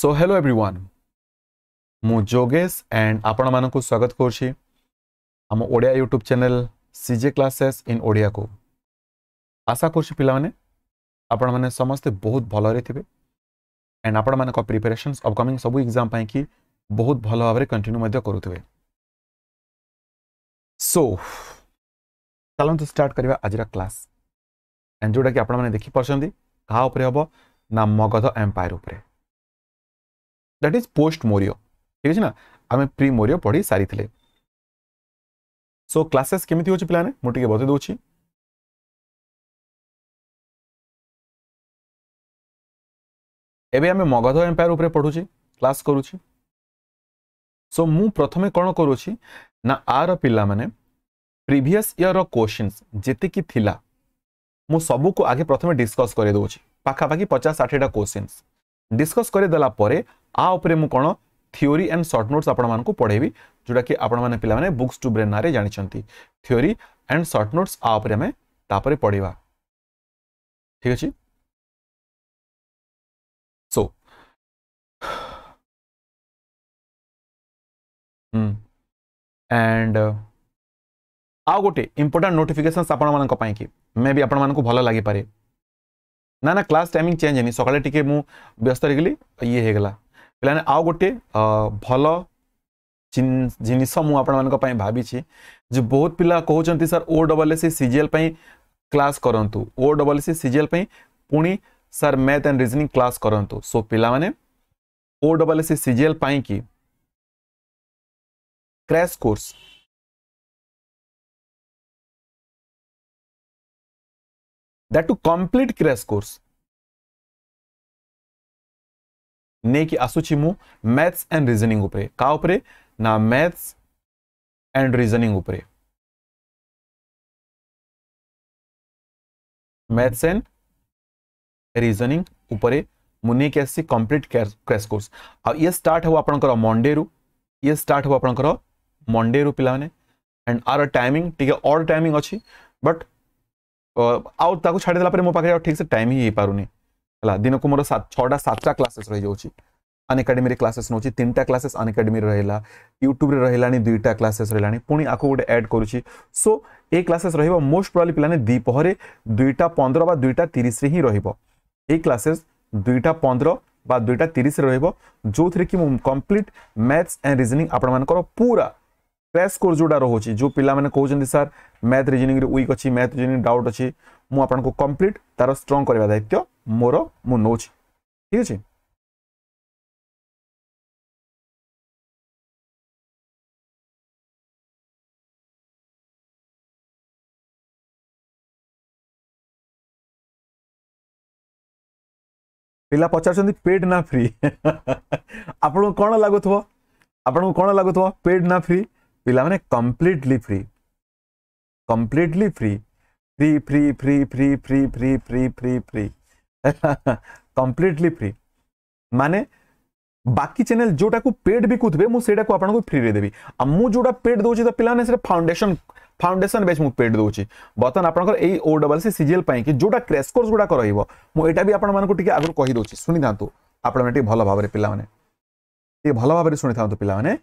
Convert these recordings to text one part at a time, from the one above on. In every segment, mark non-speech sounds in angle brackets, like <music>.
So hello everyone ମୁଁ Yogesh and ଆପଣମାନଙ୍କୁ ସ୍ୱାଗତ କରୁଛି ଆମ Odia YouTube channel CJ classes in ଓଡ଼ିଆକୁ ଆଶା କରୁଛି ପିଲାମାନେ ଆପଣମାନେ ସମସ୍ତେ ବହୁତ ଭଲରେ ଥିବେ ଆଣ୍ଡ ଆପଣମାନଙ୍କ ପ୍ରିପାରେସନ୍ସ ଅପକମିଂ ସବୁ ଏକ୍ଜାମ୍ ପାଇଁକି ବହୁତ ଭଲ ଭାବରେ କଣ୍ଟିନ୍ୟୁ ମଧ୍ୟ କରୁଥିବେ ସୋ ଚାଲନ୍ତୁ ଷ୍ଟାର୍ଟ କରିବା ଆଜିର କ୍ଲାସ୍ ଆଣ୍ଡ ଯେଉଁଟାକି ଆପଣମାନେ ଦେଖିପାରୁଛନ୍ତି କାହା ଉପରେ ହେବ ନା ମଗଧ ଏମ୍ପାୟାର ଉପରେ দ্যাট ইজ পোস্ট মোরিও ঠিক আছে না আমি প্রি মোরিও পড়ি সারিলে সো ক্লাসেস কেমিতি হচ্ছে পিলানে মু টিকে বতাই দেউছি এবে আমি মগধ এম্পায়ার উপরে পড়ুছি ক্লাস করুছি সো মু প্রথমে কোন করুছি না আর পিলা মানে প্রিভিয়াস ইয়ার কোশ্চিন্স কি থিলা মু সবুকু আগে প্রথমে ডিসকস করে দেউছি পাখাপাখি 50 60টা কোশ্চিন্স डिस्कस कर थिरी एंड सर्ट नोट्स आप पढ़े जोटा कि आप बुक्स टू ब्रेन नाँ जानते थिरी एंड सर्ट नोट्स आम पढ़ा ठीक अच्छे सो एंड आउ गोटे इंपोर्टां नोटिफिकेसन आप मे भी आपल लगीपे ना ना क्लास टाइमिंग चेंज है सकाल टी मुस्त रहीगली ये होगा पे आउ गोटे भल जिन मुझे भाई जो बहुत पिला कहते sir O double S C C G L class करूँ O double S C C G L पुणी sir math and reasoning class करूँ सो पाने O double S C C G L कि crash course that to complete crash course ନେଇକି ଆସୁଛି ମୁଁ maths and reasoning ଉପରେ କାହା ଉପରେ ନା ମ୍ୟାଥ୍ସ ଆଣ୍ଡ ରିଜନିଂ ଉପରେ ମ୍ୟାଥ୍ସ ଆଣ୍ଡ ରିଜନିଂ ଉପରେ ମୁଁ ନେଇକି ଆସିଛି କମ୍ପ୍ଲିଟ୍ କ୍ରାସ୍ କୋର୍ସ ଆଉ ଇଏ ଷ୍ଟାର୍ଟ ହେବ ଆପଣଙ୍କର ମଣ୍ଡେରୁ ଇଏ ଷ୍ଟାର୍ଟ ହେବ ଆପଣଙ୍କର ମଣ୍ଡେରୁ ପିଲାମାନେ ଆଣ୍ଡ ଆର ଟାଇମିଂ ଟିକେ ଅଡ଼ ଟାଇମିଂ ଅଛି ବଟ୍ ଆଉ ତାକୁ ଛାଡ଼ିଦେଲା ପରେ ମୋ ପାଖରେ ଆଉ ଠିକ୍ସେ ଟାଇମ୍ ହିଁ ହେଇପାରୁନି ହେଲା ଦିନକୁ ମୋର ଛଅଟା ସାତଟା କ୍ଲାସେସ୍ ରହିଯାଉଛି আন একাডেমি ক্লাসেস নেছি তিনটা ক্লাসেস আন একাডেমি রহলা ইউট্যুব্রে রহলা দুইটা ক্লাসেস রহলা পুঁ আকু গোটে আড করছি সো এই ক্লাসেস রহব মোস্ট প্রবাবলি পিলানে দ্বিপহরে দুইটা পনেরো বা দুইটা তিরিশে হি রহব এই ক্লাসেস দুইটা পনেরো বা দুইটা তিরিশে রহব যে কি কমপ্লিট ম্যাথস এন্ড রিজনিং আপনার পুরা ক্র্যাশ কোর্স যেটা রয়েছে যে পিলামানে কৌন স্যার ম্যাথ রিজনিং উইক অছি ম্যাথ রিজনিং ডাউট অছি মু আপনার কমপ্লিট তার স্ট্রং করা দায়িত্ব মোর মু নৌছি ঠিক আছে ପିଲା ପଚାରୁଛନ୍ତି ପେଡ୍ ନା ଫ୍ରି <laughs> ଆପଣଙ୍କୁ କ'ଣ ଲାଗୁଥିବ ଆପଣଙ୍କୁ କ'ଣ ଲାଗୁଥିବ ପେଡ୍ ନା ଫ୍ରି पे completely free completely free free free free free free free free free free completely free माने बाकी चैनल जोटा को पेड बिकुथे मुझे आपको फ्री में देवी आ मुझे पेड दौर तो पे फाउंडेसन फाउंडेसन बेच मुझे पेड दौर बर्तन आपर ए डबल सी सीजेल कि जो क्रेसकोर्स गुड़ाक रही मुझा भी आपके आगे कहीदे शुनी था आपने भल भाव पे भल भाव शुनी था पे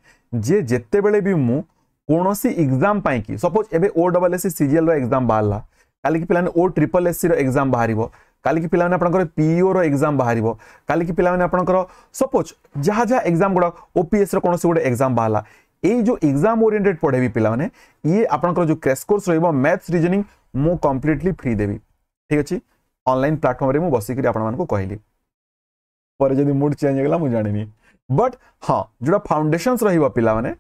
जे जिते बड़े भी मु कौन सी एग्जाम पाई कि सपोज एबे ओ डबल सी सीजीएल रो एग्जाम बाहरला काले कि पिलाने ओ ट्रिपल एससी रो एग्जाम बाहरिबो काले कि पिलाने आपनकर पीओ रो एग्जाम बाहरिबो काले कि पिलाने आपनकर सपोज जहा जहा एग्जाम गो ओपीएस रो कोनसी गुडे एग्जाम बाहरला ए जो एग्जाम ओरिएंटेड पढेबी पिलाने ये आपनकर जो क्रैश कोर्स रहइबो मैथ्स रीजनिंग मु कंप्लीटली फ्री देबी ठीक अछि ऑनलाइन प्लेटफार्म रे मु बसी करी आपन मान को कहली पर जदी मूड चेंज हो गेला मु जानिनी बट हां जोडा फाउंडेशंस रहइबो पिलाने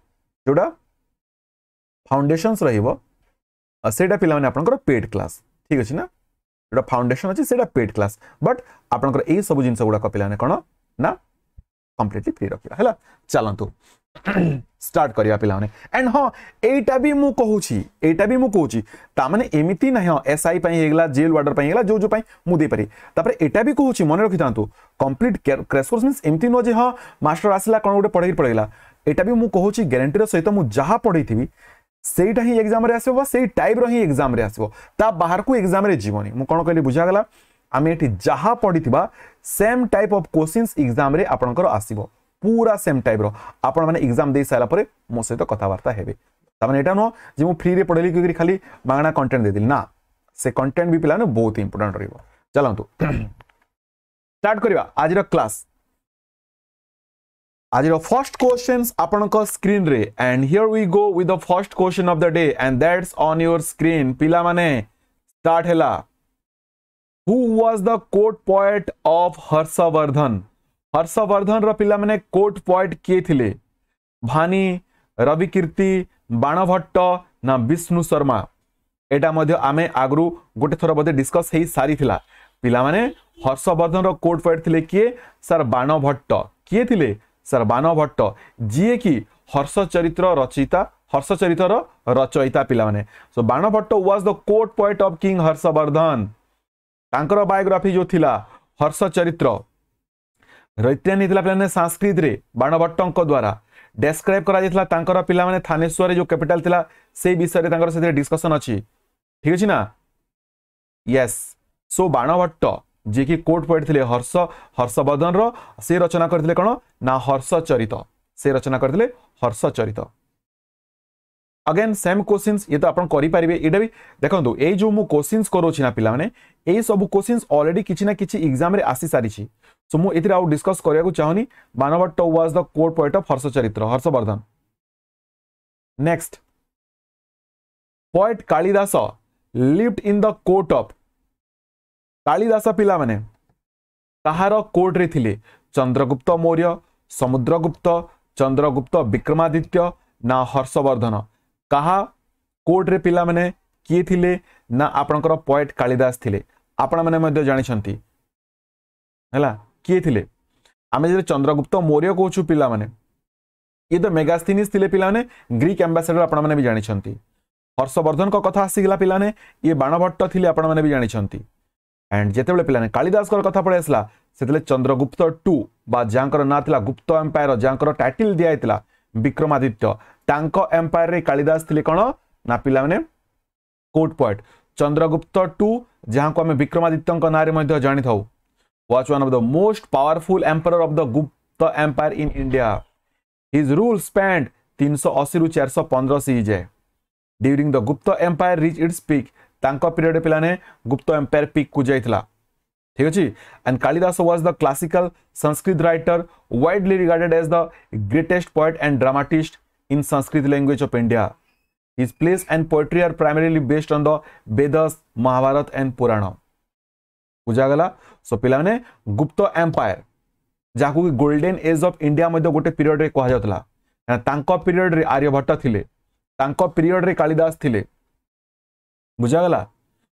जोडा फाउंडेसन रहा पे आप पेड क्लास ठीक अच्छे ना जो फाउंडेसन अच्छे पेड क्लास बट आप सब जिन गुड़ा पे कौन ना कम्प्लीटली फ्री रखा है चलतु स्टार्ट करवा पे एंड हाँ यहीटा भी मुझे यहाँ भी मुझे तामने एमती ना हाँ एस आई पाई होगा जेल वार्डर पर जो जो मुझेपरिपर एटा भी कहूँ मन रखी था कम्प्लीट क्रेस कोर्स मीन एमती नुह हाँ मटर आसला कौन गोटे पढ़े पढ़ेगा यहाँ भी मुझे कहूँ ग्यारंटी सहित मुझे जहाँ पढ़े थी ସେଇଟା ହିଁ ଏକ୍ଜାମ୍ରେ ଆସିବ ସେଇ ଟାଇପ୍ର ହିଁ ଏକ୍ଜାମ୍ରେ ଆସିବ ତା ବାହାରକୁ ଏକ୍ଜାମ୍ରେ ଯିବନି ମୁଁ କ'ଣ କହିଲି ବୁଝାଗଲା ଆମେ ଏଠି ଯାହା ପଢ଼ିଥିବା ସେମ୍ ଟାଇପ୍ ଅଫ୍ କୋଶ୍ଚିନ୍ସ ଏକ୍ଜାମ୍ରେ ଆପଣଙ୍କର ଆସିବ ପୁରା ସେମ୍ ଟାଇପ୍ର ଆପଣମାନେ ଏକ୍ଜାମ୍ ଦେଇସାରିଲା ପରେ ମୋ ସହିତ କଥାବାର୍ତ୍ତା ହେବେ ତାମାନେ ଏଇଟା ନୁହଁ ଯେ ମୁଁ ଫ୍ରିରେ ପଢ଼େଇଲି କି ଖାଲି ମାଗଣା କଣ୍ଟେଣ୍ଟ ଦେଇଦେଲି ନା ସେ କଣ୍ଟେଣ୍ଟ ବି ପିଲାମାନେ ବହୁତ ଇମ୍ପୋର୍ଟାଣ୍ଟ ରହିବ ଚାଲନ୍ତୁ ଷ୍ଟାର୍ଟ କରିବା ଆଜିର କ୍ଲାସ୍ आज फर्स्ट क्वेश्चन आपंक स्क्रीन रे and here we go with the first question of the day and that's on your screen पिला माने स्टार्ट हेला who was the court poet of Harshavardhana Harshavardhana रो पिला माने कोर्ट पॉइंट के थिले भानी रविकीर्ति बाणभट्ट ना विष्णु शर्मा एटा मध्ये आमे आगरु गोटे थोर बदे डिस्कस हे सारी थिला पिला माने हर्षवर्धन रो कोर्ट पॉइंट थिले के सर बाण भट्ट किए थे सर बाण भट्ट कि हर्ष चरित्र रचयिता हर्ष चरित्र रचयिता पे so Bana Bhatta was the court poet of king Harshavardhana biography जो थी हर्ष चरित्र रैत्रियानी थी पे सांस्कृत बाण भट्ट द्वारा डेस्क्राइब कर पाने थानेश्वर जो कैपिटाल थी से विषय से डिस्कसन अच्छी ठीक अच्छे ना यस सो बाण भट्ट ଯିଏକି କୋର୍ଟ ପଢ଼ିଥିଲେ ହର୍ଷ ହର୍ଷବର୍ଦ୍ଧନର ସେ ରଚନା କରିଥିଲେ କ'ଣ ନା ହର୍ଷଚରିତ ସେ ରଚନା କରିଥିଲେ ହର୍ଷଚରିତ अगेन सेम क्वेश्चंस ये तो आप करेंगे ये भी देखो ये जो मुझे क्वेश्चंस करोची ना पाने ये सब क्वेश्चंस ऑलरेडी किसी ना किसी एग्जाम रे आसी सारी सो मु एतिर आउ डिस्कस करया चाहनी मानवट्ट was the court poet of Harshacharita Harshavardhana next poet Kalidasa lived in the court of Kalidasa पाने कोर्ट्रे थे चंद्रगुप्त मौर्य समुद्रगुप्त चंद्रगुप्त विक्रमादित्य ना हर्षवर्धन कहा कोर्ट्रे पाने किए थे ना आपणकर पॉएट कालिदास थे आपण मैंने जानते हैं किए थे आम जो चंद्रगुप्त मौर्य कौ पाने ये तो मेगास्थिनिस पाने ग्रीक एम्बासेडर आपंट हर्षवर्धन कथ आसीगला पाने ये बाणभट्ट थे आपण मैंने भी जानते हैं एंड जिते पे कालीदास कथ पड़े आसला से चंद्रगुप्त टू बा जहाँ ना था गुप्त एम्पायर जहाँ टाइटिल दिखाई है विक्रमादित्य एम्पायर में कालीदास कौन ना पे कोर्ट पॉइंट चंद्रगुप्त टू जहाँ को आम विक्रमादित्य ना जाणी था was one of the most powerful empire of the Gupta empire in India his rule spanned तीन सौ अशी रु चार सौ पंद्रह सी जाए during the Gupta empire reach its peak ତାଙ୍କ ପିରିୟଡ଼ରେ ପିଲାମାନେ ଗୁପ୍ତ ଏମ୍ପାୟାର ପିକ୍କୁ ଯାଇଥିଲା ଠିକ୍ ଅଛି and Kalidasa was the classical Sanskrit writer widely regarded as the greatest poet and dramatist Sanskrit language of India India. Place and and are are primarily based on the Vedas, Mahabharata and Purana. বুঝাগলা so পিলামানে Gupta empire যাকু golden age of India ମଧ୍ୟ ଗୋଟେ পিরিয়ডরে କୁହାଯାଉଥିଲା ତାଙ୍କ পিরিয়ডরে ଆର୍ଯ୍ୟଭଟ୍ଟ ଥିଲେ ତାଙ୍କ পিরিয়ডরে କାଳିଦାସ ଥିଲେ ବୁଝାଗଲା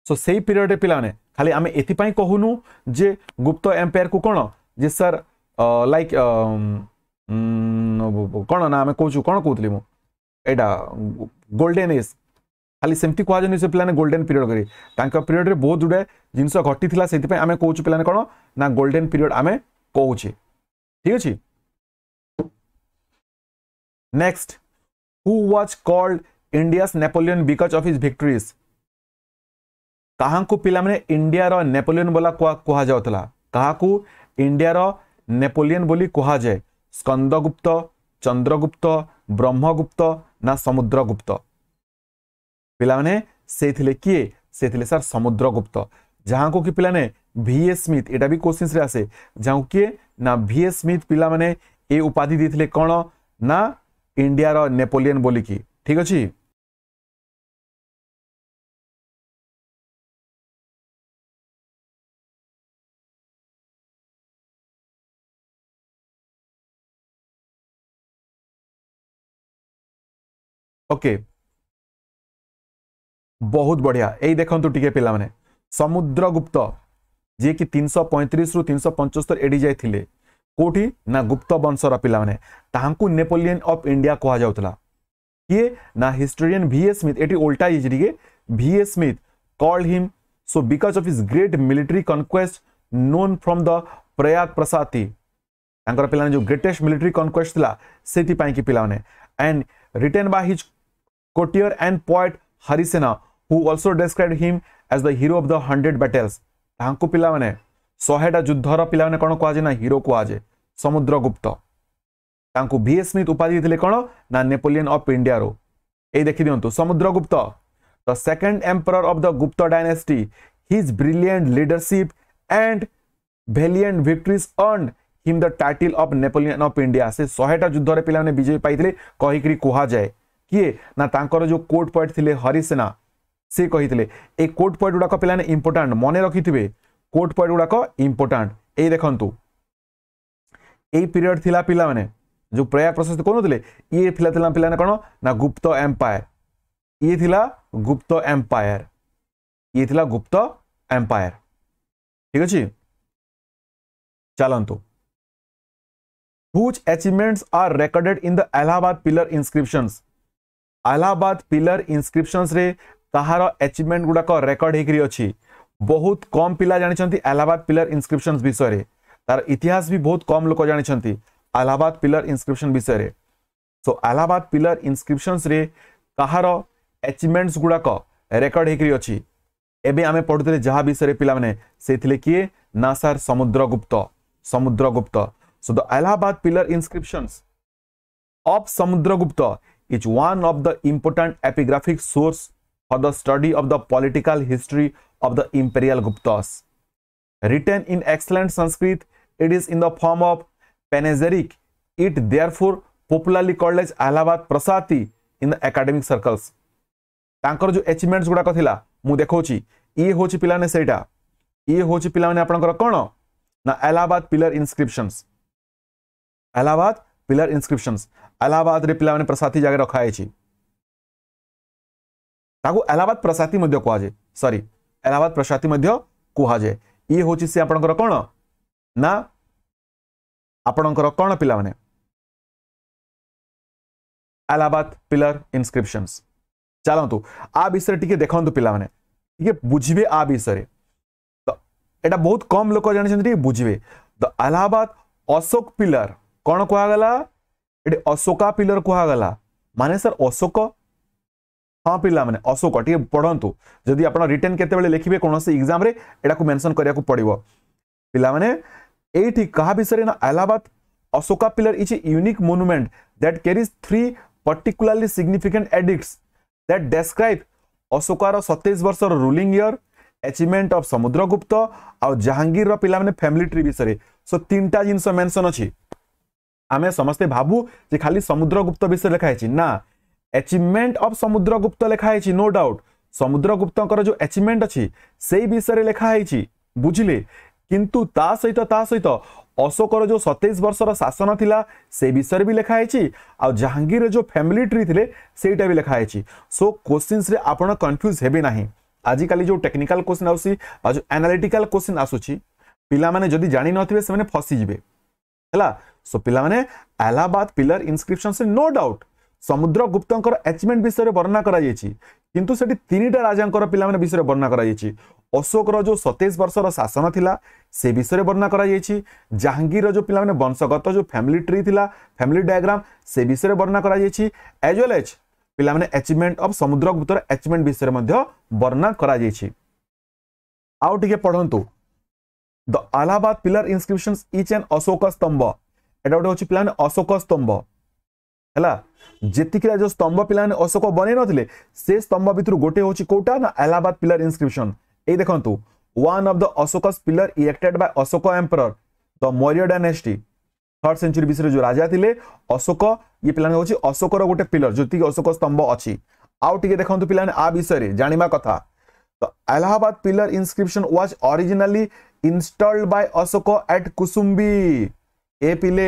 ସୋ ସେଇ ପିରିୟଡ଼ରେ ପିଲାମାନେ ଖାଲି ଆମେ ଏଥିପାଇଁ କହୁନୁ ଯେ ଗୁପ୍ତ ଏମ୍ପାୟାରକୁ କ'ଣ ଯେ ସାର୍ ଲାଇକ୍ କ'ଣ ନା ଆମେ କହୁଛୁ କ'ଣ କହୁଥିଲି ମୁଁ ଏଇଟା ଗୋଲ୍ଡେନ୍ ଏଜ୍ ଖାଲି ସେମିତି କୁହାଯାଉନି ସେ ପିଲାମାନେ ଗୋଲ୍ଡେନ୍ ପିରିୟଡ଼ କରି ତାଙ୍କ ପିରିୟଡ଼ରେ ବହୁତ ଗୁଡ଼ାଏ ଜିନିଷ ଘଟିଥିଲା ସେଥିପାଇଁ ଆମେ କହୁଛୁ ପିଲାମାନେ କ'ଣ ନା ଗୋଲ୍ଡେନ୍ ପିରିୟଡ଼ ଆମେ କହୁଛେ ଠିକ୍ ଅଛି next who was called India's Napoleon because of his victories କାହାଙ୍କୁ ପିଲାମାନେ ଇଣ୍ଡିଆର ନେପୋଲିୟନ ବୋଲା କୁହାଯାଉଥିଲା କାହାକୁ ଇଣ୍ଡିଆର ନେପୋଲିୟନ ବୋଲି କୁହାଯାଏ ସ୍କନ୍ଦଗୁପ୍ତ ଚନ୍ଦ୍ରଗୁପ୍ତ ବ୍ରହ୍ମଗୁପ୍ତ ନା ସମୁଦ୍ରଗୁପ୍ତ ପିଲାମାନେ ସେ ଥିଲେ କିଏ ସେ ଥିଲେ ସାର୍ ସମୁଦ୍ରଗୁପ୍ତ ଯାହାଙ୍କୁ କି ପିଲାମାନେ ভিএ স্মিথ এটা বি কোশ্চিন্সরে আসে যাও কি না ভিএ স্মিথ পিলা মানে এ উপাধি দিয়ে কোণ না ইন্ডিয়ার নেপোলিয়ন বলিকি ঠিক আছে ओके बहुत बढ़िया यही देखते टे गुप्त जी जीक तीन सौ पैंतीस रू तीन शौ पंचस्तर एड़ी जाए कौटी ना गुप्त वंशर पाने नेपोलियन ऑफ इंडिया कह जाता किए ना हिस्टोरियन भि ए स्मिथ ये ओल्टा टे V A Smith called him so because of his great military conquest known from the Prayag Prashasti पे जो ग्रेटेस्ट मिलिटरी कनक्वेस्ट थी से पाने and written by his courtier and poet Harisena, who also described him as the hero of the 100 battles. ତାଙ୍କୁ ପିଲାମାନେ ଶହେଟା ଯୁଦ୍ଧର ପିଲାମାନେ କ'ଣ କୁହାଯାଏ ନା ହିରୋ କୁହାଯାଏ ସମୁଦ୍ରଗୁପ୍ତ ତାଙ୍କୁ ଭି ଏସ୍ ସ୍ମିଥ୍ ଉପାଧି ଦେଇଥିଲେ କ'ଣ ନା ନେପୋଲିୟନ୍ ଅଫ୍ ଇଣ୍ଡିଆର ଏଇ ଦେଖିଦିଅନ୍ତୁ Samudragupta the second emperor of the Gupta dynasty his brilliant leadership and valiant victories and him the title of Napoleon of India ସେ ଶହେଟା ଯୁଦ୍ଧରେ ପିଲାମାନେ ବିଜୟ ପାଇଥିଲେ କହିକିରି କୁହାଯାଏ କିଏ ନା ତାଙ୍କର ଯେଉଁ କୋର୍ଟ ପଏଣ୍ଟ ଥିଲେ ହରିସେନା ସେ କହିଥିଲେ ଏ କୋର୍ଟ ପଏଣ୍ଟ ଗୁଡ଼ାକ ପିଲାମାନେ ଇମ୍ପୋର୍ଟାଣ୍ଟ ମନେ ରଖିଥିବେ କୋର୍ଟ ପଏଣ୍ଟ ଗୁଡ଼ାକ ଇମ୍ପୋର୍ଟାଣ୍ଟ ଏଇ ଦେଖନ୍ତୁ ଏଇ ପିରିୟଡ଼ ଥିଲା ପିଲାମାନେ ଯେଉଁ ପ୍ରୟା ପ୍ରଶସ୍ତି କହୁନଥିଲେ ଇଏ ଥିଲା ଥିଲା ପିଲାମାନେ କ'ଣ ନା ଗୁପ୍ତ ଏମ୍ପାୟାର ଇଏ ଥିଲା ଗୁପ୍ତ ଏମ୍ପାୟାର ଇଏ ଥିଲା ଗୁପ୍ତ ଏମ୍ପାୟାର ଠିକ୍ ଅଛି ଚାଲନ୍ତୁ whose achievements are recorded in the Allahabad pillar inscriptions Allahabad pillar ଇନ୍ସକ୍ରିପସନ୍ସରେ ତାହାର ଆଚିଭମେଣ୍ଟ ଗୁଡ଼ାକ ରେକର୍ଡ଼ ହେଇକରି ଅଛି ବହୁତ କମ୍ ପିଲା ଜାଣିଛନ୍ତି ଆହ୍ଲାବାଦ ପିଲର ଇନ୍ସକ୍ରିପସନ୍ସ ବିଷୟରେ ତାର ଇତିହାସ ବି ବହୁତ କମ୍ ଲୋକ ଜାଣିଛନ୍ତି ଆହ୍ଲାବାଦ ପିଲର ଇନ୍ସକ୍ରିପସନ୍ ବିଷୟରେ ସୋ ଆହ୍ଲାବାଦ ପିଲର ଇନ୍ସକ୍ରିପସନ୍ସରେ ତାହାର ଆଚିଭମେଣ୍ଟସ ଗୁଡ଼ାକ ରେକର୍ଡ଼ ହେଇକରି ଅଛି ଏବେ ଆମେ ପଢ଼ୁଥିଲେ ଯାହା ବିଷୟରେ ପିଲାମାନେ ସେ ଥିଲେ କିଏ ନା sir Samudragupta Samudragupta so the Allahabad pillar inscriptions of Samudragupta is one of the important epigraphic source for the study of the political history of the imperial Guptas. Written in excellent Sanskrit, it is in the form of panegyric. It therefore popularly called as Allahabad Prasati in the academic circles. ତାଙ୍କର ଯେଉଁ ଏଚିଭମେଣ୍ଟସ୍ ଗୁଡ଼ାକ ଥିଲା ମୁଁ ଦେଖାଉଛି ଇଏ ହେଉଛି ପିଲାମାନେ ସେଇଟା ଇଏ ହେଉଛି ପିଲାମାନେ ଆପଣଙ୍କର କ'ଣ ନା Allahabad pillar inscriptions Allahabad pillar inscription Allahabad पे प्रसादी जगह रखाई आलाहाबाद प्रसादी कहुए सरी आलाहाबाद प्रसादी कहुए ये हूँ सी आप कौन ना आपणकर कौन पे आलाहाबाद पिलर इनक्रिपन चलतु आ विषय टी देख पे बुझे आ विषय तो बहुत कम लोग जानते बुझे द आलाहाबाद अशोक पिलर कौन कहगला अशोका पिलर कहला माने सर अशोक हाँ पिला मैंने अशोक टे पढ़ु जदि आप रिटर्न के लिखे कौन से एग्जाम यू मेनसन करा पड़ो पाने का विषय ना Allahabad Ashoka pillar is unique monument that carries three particularly significant edicts that describe अशोकार सतैश वर्ष ruling year achievement of Samudragupta आ जहांगीर पिला फैमिली ट्री विषय सो तीन टा जिन मेनसन अच्छी ଆମେ ସମସ୍ତେ ଭାବୁ ଯେ ଖାଲି ସମୁଦ୍ରଗୁପ୍ତ ବିଷୟରେ ଲେଖା ହେଇଛି ନା ଆଚିଭମେଣ୍ଟ ଅଫ୍ ସମୁଦ୍ରଗୁପ୍ତ ଲେଖା ହେଇଛି ନୋ ଡାଉଟ୍ ସମୁଦ୍ରଗୁପ୍ତଙ୍କର ଯେଉଁ ଆଚିଭମେଣ୍ଟ ଅଛି ସେଇ ବିଷୟରେ ଲେଖା ହେଇଛି ବୁଝିଲେ କିନ୍ତୁ ତା ସହିତ ତା ସହିତ ଅଶୋକର ଯେଉଁ ସତେଇଶ ବର୍ଷର ଶାସନ ଥିଲା ସେ ବିଷୟରେ ବି ଲେଖା ହେଇଛି ଆଉ ଜାହାଙ୍ଗୀରର ଯେଉଁ ଫ୍ୟାମିଲି ଟ୍ରି ଥିଲେ ସେଇଟା ବି ଲେଖା ହେଇଛି ସୋ କୋଶ୍ଚିନ୍ସରେ ଆପଣ କନଫ୍ୟୁଜ୍ ହେବେ ନାହିଁ ଆଜିକାଲି ଯେଉଁ ଟେକ୍ନିକାଲ୍ କୋଶ୍ଚିନ୍ ଆସୁଛି ବା ଯେଉଁ ଆନାଲିଟିକାଲ୍ କୋଶ୍ଚିନ୍ ଆସୁଛି ପିଲାମାନେ ଯଦି ଜାଣିନଥିବେ ସେମାନେ ଫସିଯିବେ ହେଲା ସୋ ପିଲାମାନେ ଆଲାହାବାଦ ପିଲର ଇନସ୍କ୍ରିପ୍ସନ୍ସରେ ନୋ ଡାଉଟ୍ ସମୁଦ୍ରଗୁପ୍ତଙ୍କର ଆଚିଭମେଣ୍ଟ ବିଷୟରେ ବର୍ଣ୍ଣନା କରାଯାଇଛି କିନ୍ତୁ ସେଠି ତିନିଟା ରାଜାଙ୍କର ପିଲାମାନେ ବିଷୟରେ ବର୍ଣ୍ଣନା କରାଯାଇଛି ଅଶୋକର ଯେଉଁ ସତେଇଶ ବର୍ଷର ଶାସନ ଥିଲା ସେ ବିଷୟରେ ବର୍ଣ୍ଣନା କରାଯାଇଛି ଜାହାଙ୍ଗୀରର ଯେଉଁ ପିଲାମାନେ ବଂଶଗତ ଯେଉଁ ଫ୍ୟାମିଲି ଟ୍ରି ଥିଲା ଫ୍ୟାମିଲି ଡାୟାଗ୍ରାମ୍ ସେ ବିଷୟରେ ବର୍ଣ୍ଣନା କରାଯାଇଛି ଏଜ୍ ୱେଲ୍ ଏଜ୍ ପିଲାମାନେ ଆଚିଭମେଣ୍ଟ ଅଫ୍ ସମୁଦ୍ରଗୁପ୍ତର ଆଚିଭମେଣ୍ଟ ବିଷୟରେ ମଧ୍ୟ ବର୍ଣ୍ଣନା କରାଯାଇଛି ଆଉ ଟିକେ ପଢ଼ନ୍ତୁ the Allahabad pillar inscription each and Ashoka स्तंभ এটা ଗୋଟେ ହେଉଛି ପିଲାମାନେ ଅଶୋକ ସ୍ତମ୍ଭ ହେଲା ଯେତିକିଟା ଯେଉଁ ସ୍ତମ୍ଭ ପିଲାମାନେ ଅଶୋକ ବନେଇ ନଥିଲେ ସେ ସ୍ତମ୍ଭ ଭିତରୁ ଗୋଟେ ହେଉଛି କୋଉଟା ନା ଆଲାହାବାଦ ପିଲର ଇନସ୍କ୍ରିପ୍ସନ୍ ଏଇ ଦେଖନ୍ତୁ one of the Ashoka pillar erected by Ashoka emperor the Maurya dynasty third century ବିଷୟରେ ଯେଉଁ ରାଜା ଥିଲେ ଅଶୋକ ଇଏ ପିଲାମାନେ ହେଉଛି ଅଶୋକର ଗୋଟେ ପିଲର ଯେତିକି ଅଶୋକ ସ୍ତମ୍ଭ ଅଛି ଆଉ ଟିକେ ଦେଖନ୍ତୁ ପିଲାମାନେ ଆ ବିଷୟରେ ଜାଣିବା କଥା ତ Allahabad pillar inscription was originally installed by Ashoka at Kaushambi এ পিলে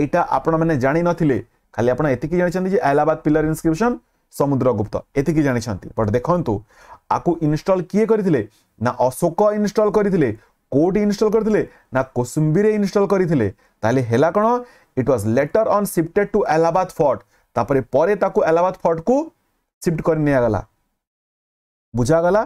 এইটা আপন মানে জানি নথিলে খালি আপন এতিকি জানিছেন যে এলাহাবাদ পিলার ইনস্ক্রিপশন সমুদ্রগুপ্ত এতিকি জানিছেন বাট দেখন্তু আকু ইনস্টল কিয়ে করিলে না অশোক ইনস্টল করিলে কোটি ইনস্টল করিলে না কুসুম্বিরে ইনস্টল করিলে তাহলে হেলা কোন it was later on shifted to Allahabad fort তাপরে পরে তাকু এলাহাবাদ ফর্ট কু সিফট করে নিয়ে গলা বুঝা গলা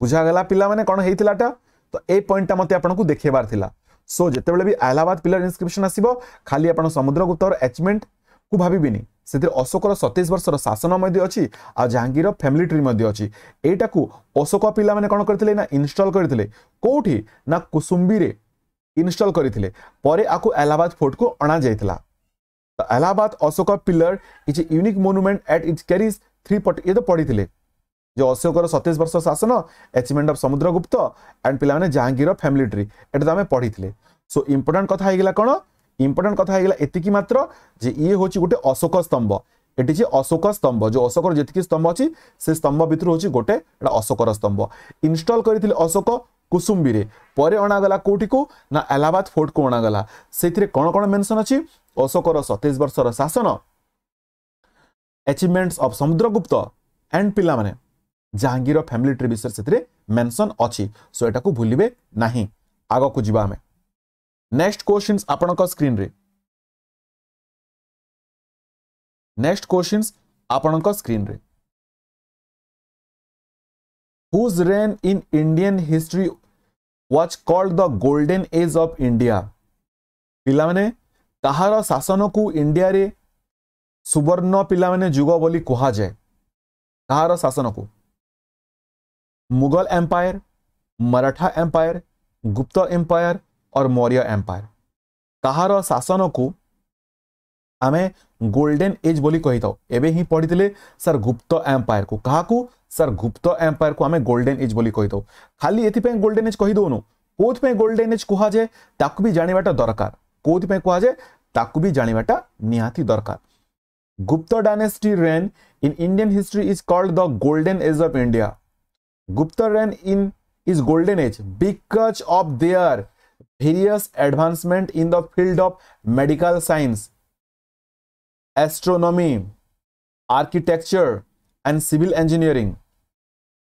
বুঝা গলা পিলা মানে কোন হেইতিলাটা ତ ଏ ପଏଣ୍ଟଟା ମୋତେ ଆପଣଙ୍କୁ ଦେଖେଇବାର ଥିଲା ସୋ ଯେତେବେଳେ ବି ଆହ୍ଲାବାଦ ପିଲାର ଇନ୍ସ୍କ୍ରିପ୍ସନ୍ ଆସିବ ଖାଲି ଆପଣ ସମୁଦ୍ରଗୁପ୍ତର ଆଚିଭମେଣ୍ଟକୁ ଭାବିବେନି ସେଥିରେ ଅଶୋକର ସତେଇଶ ବର୍ଷର ଶାସନ ମଧ୍ୟ ଅଛି ଆଉ ଜାହାଙ୍ଗୀରର ଫ୍ୟାମିଲି ଟ୍ରି ମଧ୍ୟ ଅଛି ଏଇଟାକୁ ଅଶୋକ ପିଲାମାନେ କ'ଣ କରିଥିଲେ ନା ଇନଷ୍ଟଲ୍ କରିଥିଲେ କେଉଁଠି ନା କୁସୁମ୍ବିରେ ଇନଷ୍ଟଲ୍ କରିଥିଲେ ପରେ ଆକୁ ଆହ୍ଲାବାଦ ଫୋର୍ଟକୁ ଅଣାଯାଇଥିଲା Allahabad Ashoka pillar is a unique monument at it carries three ପଟ ଇଏ ତ ପଢ଼ିଥିଲେ যে অশোকর সতেশ বর্ষ শাসন আচিভমেন্ট অফ সমুদ্রগুপ্ত অ্যান্ড পিলামানে জাহাঙ্গীর ফ্যামিলি ট্রি এটা তো আমি পড়িলে সো ইম্পর্টাট কথা হয়েগলা কোণ ইম্পর্টাট কথা হয়েগলা এতিকি মাত্র যে ইয়ে হচ্ছে গোটে অশোক স্তম্ভ এটি যে অশোক স্তম্ভ যে অশোকর যেত স্তম্ভ অছি সে স্তম্ভ ভিতর হচ্ছে গোটে এটা অশোকর স্তম্ভ ইনস্টল করে অশোক কুসুম্বিরে পরে অণাগলা কোটিকু না এলাহাবাদ ফোর্টকু অণাগলা সেইথিরে কোণ কোণ মেনশন অছি অশোকর সতেশ বর্ষর শাসন আচিভমেন্টস অফ সমুদ্রগুপ্ত অ্যান্ড পিলামানে जहांगीर फैमिली ट्री विषय से मेनसन अच्छी सो यटा को भूलिए ना आग को जी आम नेक्स्ट क्वेश्चन आपण स्क्रीन रे नेक्स्ट क्वेश्चन आपण स्क्रीन रे whose reign in Indian history was called the golden age of India पाने शासन को इंडिया रे सुवर्ण पिला जुग बोली कहा जाए कहार शासन को Mughal empire Maratha empire Gupta empire और मौर्य एम्पायर कहार शासन को आम गोल्डेन एज बोली कही था एवे ही पढ़ी थे सर गुप्त एम्पायर को क्या सर गुप्त एम्पायर को आम गोल्डेन एज बोली कही था खाली एथप गोल्डेन एज कही दौन कौप गोल्डेन एज कहुए भी जानवाटा दरकार कौप कहुए भी जानवाटा निहाती दरकार Gupta dynasty reign in Indian history is called the golden age of India Gupta reign in is golden age because of their various advancement in the field of medical science astronomy architecture and civil engineering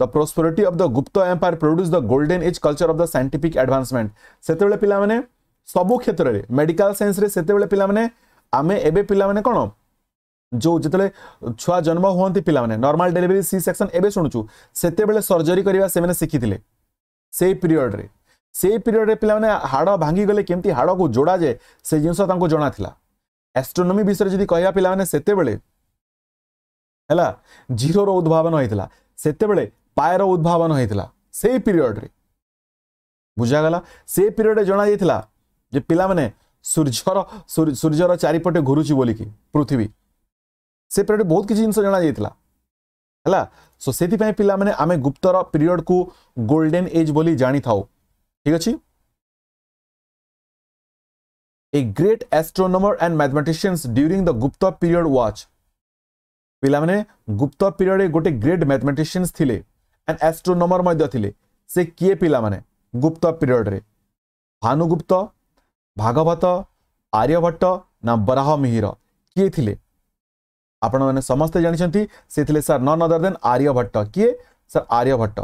the prosperity of the Gupta empire produce the golden age culture of the scientific advancement से पाने सब क्षेत्र में medical science पाने आम एवं पाने कौन जो जिते छुआ जन्म हमें पे नर्माल डेलीवरी सी सेक्शन एवं शुणु से सर्जरी करने शिखी से पीरियड से पीरियड पे हाड़ भांगीगले कमी हाड़ को जोड़ा जाए से जिनस जनाला एस्ट्रोनोमी विषय जी कह पे से जीरो उद्भावन होता से पायर उद्भावन होता से पीरियड बुझागला से पीरियड जना जाता जे सूर्यर सूर्यर चारिपटे घुरुची बोलिकी पृथ्वी ସେ ପିରିୟଡ଼ ବହୁତ କିଛି ଜିନିଷ ଜଣାଯାଇଥିଲା ହେଲା ସୋ ସେଥିପାଇଁ ପିଲାମାନେ ଆମେ ଗୁପ୍ତର ପିରିୟଡ଼କୁ ଗୋଲ୍ଡେନ୍ ଏଜ୍ ବୋଲି ଜାଣିଥାଉ ଠିକ୍ ଅଛି a great astronomer and mathematicians during the Gupta period watch ପିଲାମାନେ ଗୁପ୍ତ ପିରିୟଡ଼ରେ ଗୋଟେ ଗ୍ରେଟ୍ ମ୍ୟାଥମେଟିସିଆନ୍ସ ଥିଲେ ଆଣ୍ଡ ଆଷ୍ଟ୍ରୋନୋମର ମଧ୍ୟ ଥିଲେ ସେ କିଏ ପିଲାମାନେ ଗୁପ୍ତ ପିରିୟଡ଼ରେ ଭାନୁଗୁପ୍ତ ଭାଗବତ ଆର୍ଯ୍ୟଭଟ୍ଟ ନା ବରାହ ମିହିର କିଏ ଥିଲେ आपण मैंने समस्ते जानते से थे sir none other than Aryabhata किए sir Aryabhata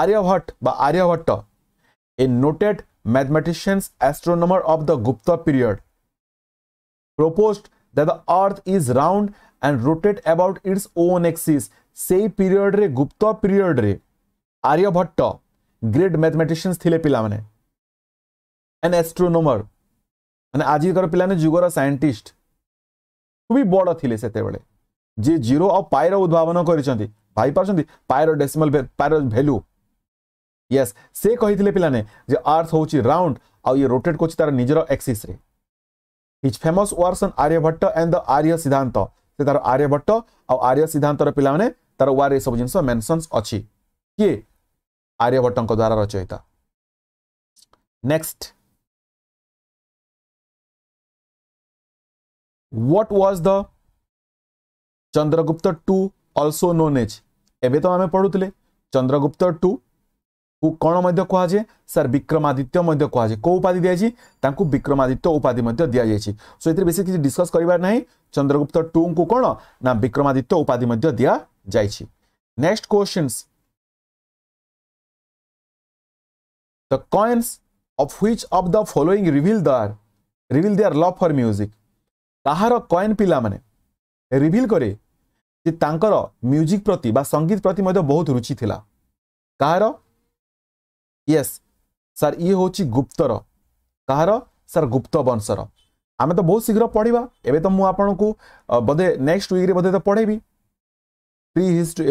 Aryabhata Aryabhata a noted mathematicians astronomer of the Gupta period propose the earth is round and rotated about its own axis से पीरियड रे गुप्त पीरियड रे आर्यभट्ट ग्रेट मैथमेटिशियंस थिले पिला माने एन एस्ट्रोनोमर माने आज कर पिला ने जुगर साइंटिस्ट खुब बड़ थी से जी जीरो पायर उद्भावन करपार डेसिमल पायर भैल्यू यस से कही पे अर्थ हूँ राउंड आउ ये रोटेट कर तार निजर एक्सीस हिज फेमस वर्स अन् आर्यभट्ट एंड द आर्य सिद्धांत से तार आर्यभट्ट आर्य सिद्धांत पे तार वार ये सब जिन मेनसनस अच्छी किए आर्यभट्ट द्वारा रचयिता next what was the chandragupta 2 also known as এবে তো আমি পড়ুলে চন্দ্রগুপ্ত টু কু কোণ কুহযায়ে স্যার বিক্রমাদিত্য কুহযায়ে কেউ উপাধি দিয়েছি তাঁকু বিক্রমাদিত্য উপাধি দিয়েছে সো এতে বেশি কিছু ডিসকস করবার না চন্দ্রগুপ্ত টু কু কোণ না বিক্রমাদিত্য উপাধি দিয়া যাই next questions The coins of which of the following reveal their reveal their love for music? ତାହାର କଏନ୍ ପିଲାମାନେ ରିଭିଲ୍ କରେ ଯେ ତାଙ୍କର ମ୍ୟୁଜିକ୍ ପ୍ରତି ବା ସଙ୍ଗୀତ ପ୍ରତି ମଧ୍ୟ ବହୁତ ରୁଚି ଥିଲା କାହାର ୟେସ୍ ସାର୍ ଇଏ ହେଉଛି ଗୁପ୍ତର କାହାର ସାର୍ ଗୁପ୍ତ ବଂଶର ଆମେ ତ ବହୁତ ଶୀଘ୍ର ପଢ଼ିବା ଏବେ ତ ମୁଁ ଆପଣଙ୍କୁ ବୋଧେ ନେକ୍ସଟ ୱିକ୍ରେ ବୋଧେ ତ ପଢ଼େଇବି pre history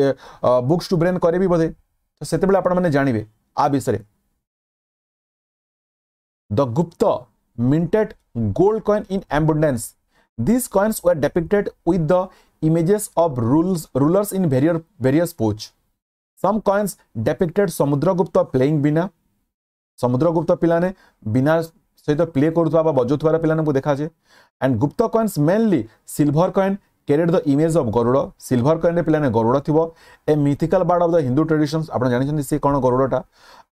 books to brain କରିବି ବୋଧେ ତ ସେତେବେଳେ ଆପଣମାନେ ଜାଣିବେ ଆ ବିଷୟରେ the Gupta minted gold coin in ଆମ୍ବୁଲାନ୍ସ These coins were depicted with the images of rules, rulers in various, various poses. Some coins depicted Samudragupta playing Bina. Samudragupta pilane Bina সহিত প্লে করুথবা বা বজাউথবার পিলানকু দেখাছে and Gupta coins mainly silver coin carried the image of Garuda silver কয়েন্রে পিলানে গরুড় থিব a mythical bird of the Hindu traditions আপনারা জানিছেন সে কোন গরুড়টা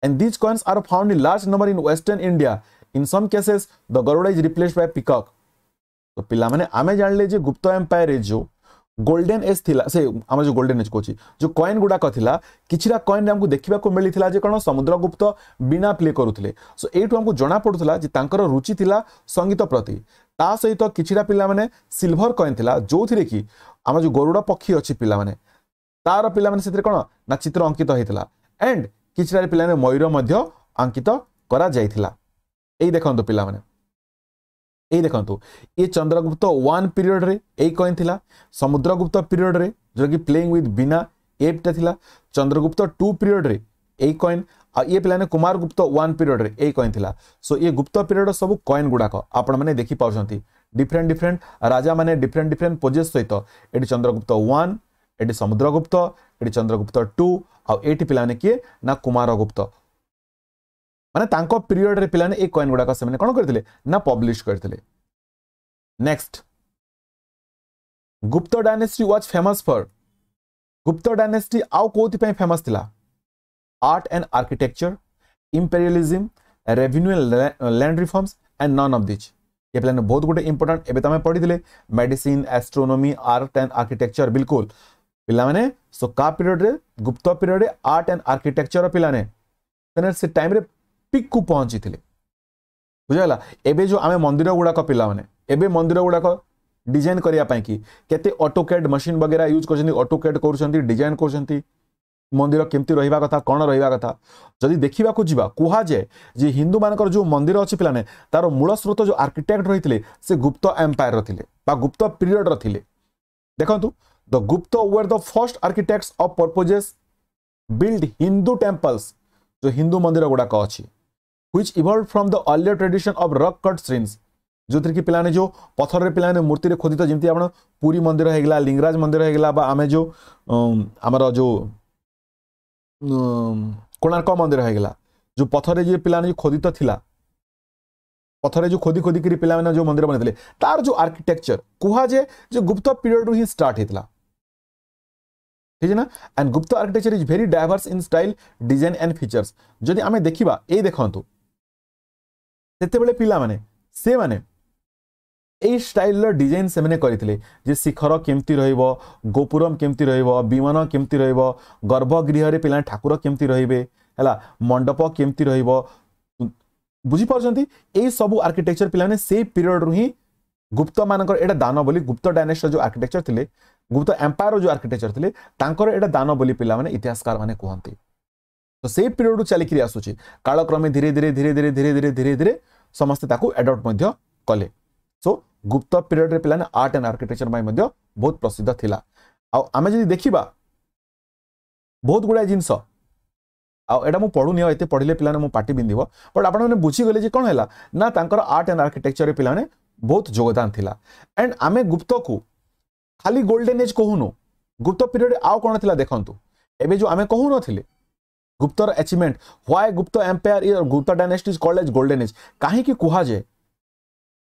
and these coins are found in large number in western India in some cases the Garuda is replaced by peacock ତ ପିଲାମାନେ ଆମେ ଜାଣିଲେ ଯେ ଗୁପ୍ତ ଏମ୍ପାୟାର ଇଜ୍ ଯେଉଁ ଗୋଲ୍ଡେନ୍ ଏଜ୍ ଥିଲା ସେ ଆମେ ଯେଉଁ ଗୋଲ୍ଡେନ୍ ଏଜ୍ କହୁଛି ଯେଉଁ କଏନ୍ ଗୁଡ଼ାକ ଥିଲା କିଛିଟା କଏନ୍ରେ ଆମକୁ ଦେଖିବାକୁ ମିଳିଥିଲା ଯେ କ'ଣ ସମୁଦ୍ରଗୁପ୍ତ ବିନା ପ୍ଲେ କରୁଥିଲେ ସୋ ଏଇଠୁ ଆମକୁ ଜଣାପଡ଼ୁଥିଲା ଯେ ତାଙ୍କର ରୁଚି ଥିଲା ସଙ୍ଗୀତ ପ୍ରତି ତା ସହିତ କିଛିଟା ପିଲାମାନେ ସିଲଭର କଏନ୍ ଥିଲା ଯେଉଁଥିରେ କି ଆମ ଯେଉଁ ଗରୁଡ଼ ପକ୍ଷୀ ଅଛି ପିଲାମାନେ ତାର ପିଲାମାନେ ସେଥିରେ କ'ଣ ନା ଚିତ୍ର ଅଙ୍କିତ ହେଇଥିଲା ଏଣ୍ଡ କିଛିଟାରେ ପିଲାମାନେ ମୟୂର ମଧ୍ୟ ଅଙ୍କିତ କରାଯାଇଥିଲା ଏଇ ଦେଖନ୍ତୁ ପିଲାମାନେ ये देखो ये चंद्रगुप्त वन पीरियड में यन थी समुद्रगुप्त पीरियड में जो कि प्लेइंग विथ बिना एपटा थी चंद्रगुप्त टू पीरियड में यही कॉन ये पे कुमार वन पीरियड में ये कॉन थी सो ये गुप्त पीरियड सब कॉन गुड़ाक आपने देखी पाँच डिफरेन्ट डिफरेन्ट राजा मैंने डिफरेन्ट डिफरेन्ट पोजेस सहित ये चंद्रगुप्त वन ये समुद्रगुप्त ये चंद्रगुप्त टू आठ पे किए ना कुमारगुप्त मानते पीरियड रे पे एक कॉन गुड़ाक से कौन करते ना पब्लीश करते नेक्स्ट गुप्त dynasty was famous for Gupta dynasty आउ कौपाई फेमस थिला art and architecture imperialism revenue land reforms and none of these ये पे बहुत गुटे इंपोर्टाट एवं तुम पढ़ी medicine astronomy art and architecture बिल्कुल पे सो का पीरियड गुप्त पीरियड आर्ट एंड आर्किटेक्चर पिलाने से टाइम पिक को पहुँची थे बुझाला एवं जो आम मंदिर गुड़ाक पाने मंदिर गुड़ाक डिजाइन करवाई कि केटोकैड मशीन वगैरह यूज करटोकैड कर डिजाइन कर मंदिर केमती रहा कथा कौन रहा कथा जदि देखा जावा कहुए जे हिंदू मानकर जो मंदिर अच्छे पे तार मूल स्रोत जो आर्किटेक्ट रही थे से गुप्त एम्पायर थे गुप्त पीरियड थे देखु the Gupta were the first architect of purposes build Hindu temples जो हिंदू मंदिर गुड़ाक अच्छी which evolved from the earlier tradition of rock cut shrines जोतिर कि पिलाने जो पथर रे पिलाने मूर्ति रे खोदिता जेमती आपण पूरी मंदिर हेगला लिंगराज मंदिर हेगला बा आमे जो आमर जो कोणार्क मंदिर हेगला जो पथर रे जे पिलाने जो थिला पथर जो खोदी खोदी करी पिलाने जो मंदिर बनेतले तार जो आर्किटेक्चर कुहा जे जो गुप्त पीरियड रु ही स्टार्ट हेतला ठीक है ना and Gupta architecture is very diverse in style design and features जदि आमे देखिबा ए देखंतु ସେତେବେଳେ ପିଲାମାନେ ସେମାନେ এই স্টাইলর ডিজাইন সেমানে করে যে শিখর কেমতি রহব গোপুরম কেমতি রহব বিমান কেমতি রহব গর্ভগৃহরে পিলা ঠাকুর কেমতি রহবে হল মণ্ডপ কেমতি রহব বুঝিপারছেন এই সব আর্কিটেকচর পিলা সেই পিরিয়ড রু হি গুপ্ত মানকর এটা দান বলি গুপ্ত ডাইনেস্টর যে আর্কিটেকচর লে গুপ্ত এম্পায়ার যে আর্কিটেকচর লে তাঁর এটা দান বলি পিলা মানে ইতিহাসকার মানে কুহতি ତ ସେଇ ପିରିୟଡ଼ରୁ ଚାଲିକିରି ଆସୁଛି କାଳକ୍ରମେ ଧୀରେ ଧୀରେ ଧୀରେ ଧୀରେ ଧୀରେ ଧୀରେ ଧୀରେ ଧୀରେ ସମସ୍ତେ ତାକୁ ଆଡପ୍ଟ ମଧ୍ୟ କଲେ ସୋ ଗୁପ୍ତ ପିରିୟଡ଼ରେ ପିଲାମାନେ ଆର୍ଟ ଆଣ୍ଡ ଆର୍କିଟେକ୍ଚର ପାଇଁ ମଧ୍ୟ ବହୁତ ପ୍ରସିଦ୍ଧ ଥିଲା ଆଉ ଆମେ ଯଦି ଦେଖିବା ବହୁତ ଗୁଡ଼ାଏ ଜିନିଷ ଆଉ ଏଇଟା ମୁଁ ପଢ଼ୁନି ଆଉ ଏତେ ପଢ଼ିଲେ ପିଲାମାନେ ମୁଁ ପାଟି ବିନ୍ଧିବ ବଟ୍ ଆପଣମାନେ ବୁଝିଗଲେ ଯେ କ'ଣ ହେଲା ନା ତାଙ୍କର ଆର୍ଟ ଆଣ୍ଡ ଆର୍କିଟେକ୍ଚରରେ ପିଲାମାନେ ବହୁତ ଯୋଗଦାନ ଥିଲା ଆଣ୍ଡ ଆମେ ଗୁପ୍ତକୁ ଖାଲି ଗୋଲ୍ଡେନ୍ ଏଜ୍ କହୁନୁ ଗୁପ୍ତ ପିରିୟଡ଼ରେ ଆଉ କ'ଣ ଥିଲା ଦେଖନ୍ତୁ ଏବେ ଯେଉଁ ଆମେ କହୁନଥିଲେ গুপ্তর achievement why Gupta empire is Gupta dynasty is called age golden age କାହିଁକି କୁହାଯାଏ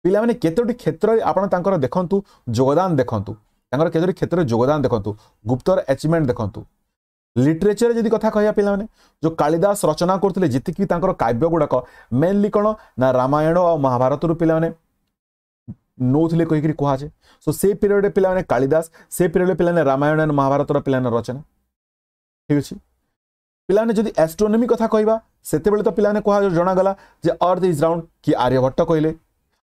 ପିଲାମାନେ କେତୋଟି କ୍ଷେତ୍ରରେ ଆପଣ ତାଙ୍କର ଦେଖନ୍ତୁ ଯୋଗଦାନ ଦେଖନ୍ତୁ ତାଙ୍କର କେତୋଟି କ୍ଷେତ୍ରରେ ଯୋଗଦାନ ଦେଖନ୍ତୁ ଗୁପ୍ତର ଆଚିଭମେଣ୍ଟ ଦେଖନ୍ତୁ লিটরেচর যদি কথা কহিয়া পিলামানে যে কালিদাস রচনা করুলে যেতিকি তাঁর কাব্য গুড়াক মেনলি কোণ না রামায়ণ আর মহাভারতর পিলামানে নৌলে কহিকি কুহাছে সো সেই পিরিয়ডে পিলামানে কালিদাস সেই পিরিয়ডে পিলামানে রামায়ণ আর মহাভারতর পিলামানে রচনা ঠিক আছে पिलाने जदि एस्ट्रोनोमी कथा कह से तो पिलाने कह जनागला अर्थ इज राउंड कि आर्यभट्ट कहले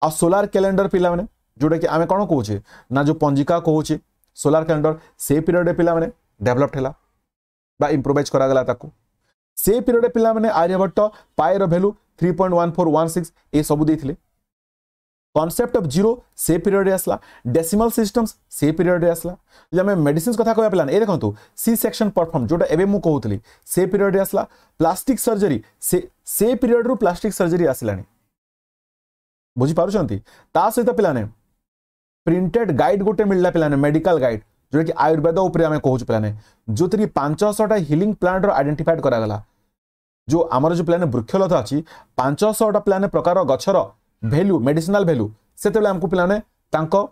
आ सोलार कैलेंडर पिलाने जोटा कि आम कौन कहे ना जो पंजिका कहे सोलार कैलेंडर से पीरियड पिलाने डेभलप है इम्प्रोवैज करा से पीरियड पे आर्यभट्ट पायर value three point one four one six ये सब देते कनसेप्ट अफ जीरो से पीरियड आसला डेसीमाल सिस्टम्स से पीरियड आसला जो आम मेडिसीन कथ कह प्लान ये देखो सी सेक्शन परफर्म जो ए कहली से पीरियड आसला प्लास्टिक सर्जरी से से पिरियड प्लास्टिक सर्जरी आसला बुझीपुर सहित पे प्रिंटेड गाइड गोटे मिलला पे मेडिकल गाइड जो कि आयुर्वेद उपर कहूँ पे जो थी पांच शहटा हिलिंग प्लांटर आइडेटिफाइड कराला जो आमर जो प्लान वृक्षलता अच्छी पांच शहटा प्लान प्रकार गचर भैल्यू मेडिसनाल भैल्यू से आमको पे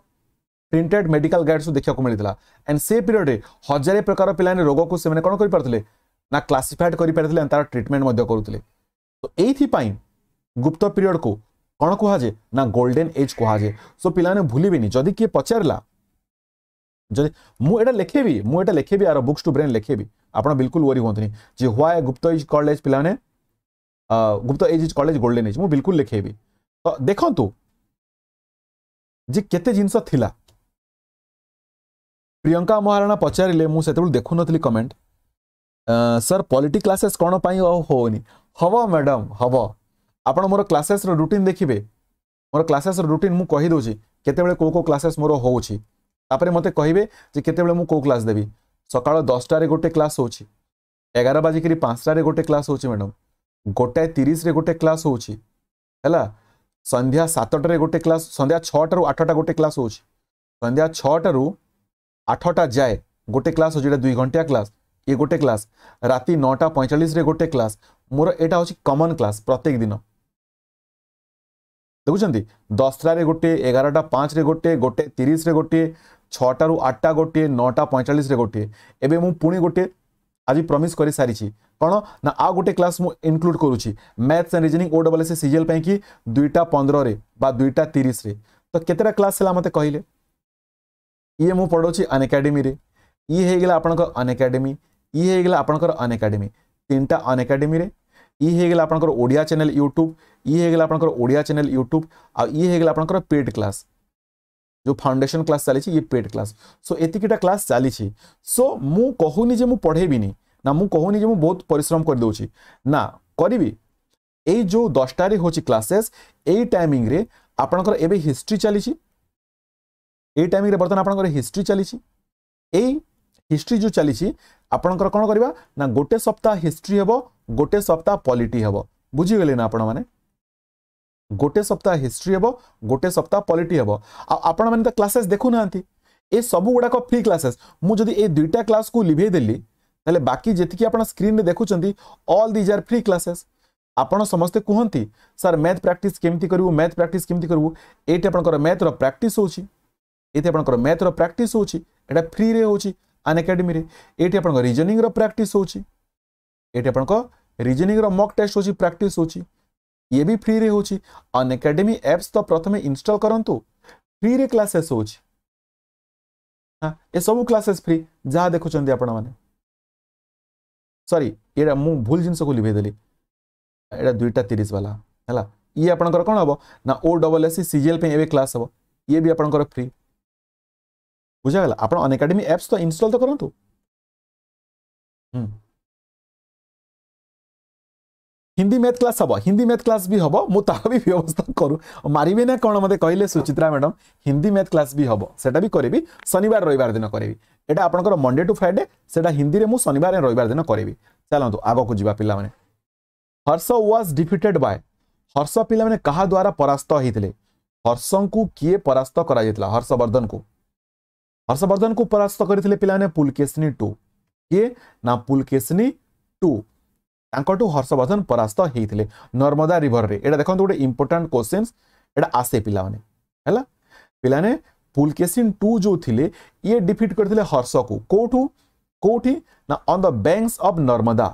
प्रिंटेड मेडिकल गाइड सब देखा मिलता एंड से पीरियड में हजारे प्रकार पे रोग को से कौन कर पारे ना क्लासीफाइड कर पारे तार ट्रिटमेंट करुते तो यहीपाई गुप्त पीरियड को कौन कहुए ना गोल्डेन एज कहुए सो पे भूल जदि किए पचारा जदि मुझे लिखेबी मुझे लिखेबी आर बुक्स टू ब्रेन लिखेबी आप बिल्कुल ओरी हूँ जी ह्वाए गुप्त इज कलेज पे Gupta age is called golden age मुझ बिल्कुल लिखेबी देखु जी के जिनस प्रियंका महाराणा पचारे मुझे से देखु नी कमेंट सर पॉलिटी क्लासेस कौन पाई हो हम मैडम हम आप मोर क्लासेस रुटिन देखिए मोर क्लासेस रुटीन मुझे कहीदे के कौ क्लासेस मोर हो मत कह के मुझ क्लास देवी सका दसटारे गोटे क्लास होगार बाजिक पांचटे गोटे क्लास मैडम गोटाए तीस गोटे क्लास होगा সন্ধ্যা সাতটার গোটে ক্লাস সন্ধ্যা ছটার আঠটা গোটে ক্লাস হচ্ছে সন্ধ্যা ছটার আঠটা যায় গোটে ক্লাস হচ্ছে এটা দুই ঘণ্টিয়া ক্লাস ইয়ে গোটে ক্লাস রাতে নটা পঁয়চাশে গোটে ক্লাস মোর এটা হচ্ছে কমন ক্লাস প্রত্যেক দিন দেখুছেন দশটার গোটে এগারোটা পাঁচরে গোটে গোটে তিরিশে গোটিয়ে ছটার আটটা গোটিয়ে নটা পঁয়চাশে গোটিয়ে এবে মু পুঁ গোটিয়ে আজি প্রমিস করে সারিছি কোণ না আ গোটে ক্লাস মু ইনক্লুড করুছি ম্যাথস এন্ড রিজনিং ও ডবল এস সিজিএল পাই কি দুইটা পনেরে বা দুইটা তিরিশ রে তো কেতেটা ক্লাস হল মতো কহিলে ইয়ে মু পড়াচ্ছি অনএকাডেমি রে ইয়ে হয়ে গেল আপনার অনএকাডেমি ইয়ে হয়ে গেল আপনার অনএকাডেমি তিনটা অনএকাডেমি রে ଇ ହେଇଗଲା ଆପଣଙ୍କର ଓଡ଼ିଆ ଚ୍ୟାନେଲ୍ ୟୁଟ୍ୟୁବ୍ ଇ ହେଇଗଲା ଆପଣଙ୍କର ଓଡ଼ିଆ ଚ୍ୟାନେଲ୍ ୟୁଟ୍ୟୁବ୍ ଆଉ ଇ ହେଇଗଲା ଆପଣଙ୍କର ପେଡ଼୍ କ୍ଲାସ୍ जो फाउंडेशन क्लास चालीଛି ये पेड क्लास सो ଏତିକିଟା କ୍ଲାସ୍ ଚାଲିଛି ସୋ ମୁଁ କହୁନି ଯେ ମୁଁ ପଢ଼େଇବିନି ନା ମୁଁ କହୁନି ଯେ ମୁଁ ବହୁତ ପରିଶ୍ରମ କରିଦେଉଛି ନା କରିବି ଏଇ ଯେଉଁ ଦଶଟାରେ ହେଉଛି କ୍ଲାସେସ୍ ଏଇ ଟାଇମିଂରେ ଆପଣଙ୍କର ଏବେ ହିଷ୍ଟ୍ରି ଚାଲିଛି ଏଇ ଟାଇମିଂରେ ବର୍ତ୍ତମାନ ଆପଣଙ୍କର ହିଷ୍ଟ୍ରି ଚାଲିଛି ଏଇ ହିଷ୍ଟ୍ରି ଯେଉଁ ଚାଲିଛି ଆପଣଙ୍କର କ'ଣ କରିବା ନା ଗୋଟେ ସପ୍ତାହ ହିଷ୍ଟ୍ରି ହେବ ଗୋଟେ ସପ୍ତାହ ପଲିଟି ହେବ ବୁଝିଗଲେ ନା ଆପଣମାନେ गोटे सप्ताह हिस्ट्री हे गोटे सप्ताह पलिटी हे आपण मैंने क्लासेस देखु ना ये सब गुड़ाक फ्री क्लासेस मुझे ये दुईटा क्लास को लिभेदेली तेल बाकी जी आप स्क्रीन में देखुं all these are free classes आप समस्ते कहते सर मैथ प्राक्ट केमी करूँ मैथ प्राक्ट केमी करूँ ये आपंकर मैथ्र प्राक्ट होती आप मैथ्र प्राक्ट होटा फ्री रे होन एकाडेमी ये आप रिजनिंग प्राक्ट होती आप रिजनिंग मक टेस्ट हो प्राक्ट हो ये भी फ्री रे होची अन एकेडमी एप्स तो प्रथमे इंस्टॉल करंतु फ्री रे क्लासेस होची हां ए सब क्लासेस फ्री देखु चंदी आपण माने सॉरी एडा मु भूल जिंस को लिभे देली एडा 2:30 वाला हला ये आपण कर कोन हबो ना ओ डबल एस सी सीजीएल पे ए भी क्लास हबो ये भी आपण कर फ्री बुझा गला आपण अन एकेडमी एप्स तो इंस्टॉल तो करंतु हम्म हिंदी मैथ क्लास हम हिंदी मैथ क्लास भी हम मु भी व्यवस्था करूँ मारे ना कौन मत कहले Suchitra madam Hindi math class भी हम सेटा भी करी शनिवार रविवार दिन करी এটা আপনার মন্ডে টু ফ্রাইডে সেটা হিন্দি মু শনিবার রবিবার দিন করবি চালু আগকু যা পিলা মানে Harsha was defeated by Harsha পিলা মানে কাহা দ্বারা পরাস্ত হয়েছিল হর্ষঙ্কু কিয়ে পরাস্ত করা যাইতলা হর্ষবর্ধনকু হর্ষবর্ধনকু পরাস্ত করেছিল পিলা মানে পুলকেশনী টু কিয়ে না পুলকেশনী টু ତାଙ୍କଠୁ ହର୍ଷବର୍ଦ୍ଧନ ପରାସ୍ତ ହେଇଥିଲେ ନର୍ମଦା ରିଭରରେ ଏଇଟା ଦେଖନ୍ତୁ ଗୋଟେ ଇମ୍ପୋର୍ଟାଣ୍ଟ କୋଶ୍ଚିନ୍ସ ଏଇଟା ଆସେ ପିଲାମାନେ ହେଲା ପିଲାମାନେ ପୁଲକେସିନ୍ ଟୁ ଯେଉଁ ଥିଲେ ଇଏ ଡିଫିଟ୍ କରିଥିଲେ ହର୍ଷକୁ କେଉଁଠୁ କେଉଁଠି ନା on the banks of Narmada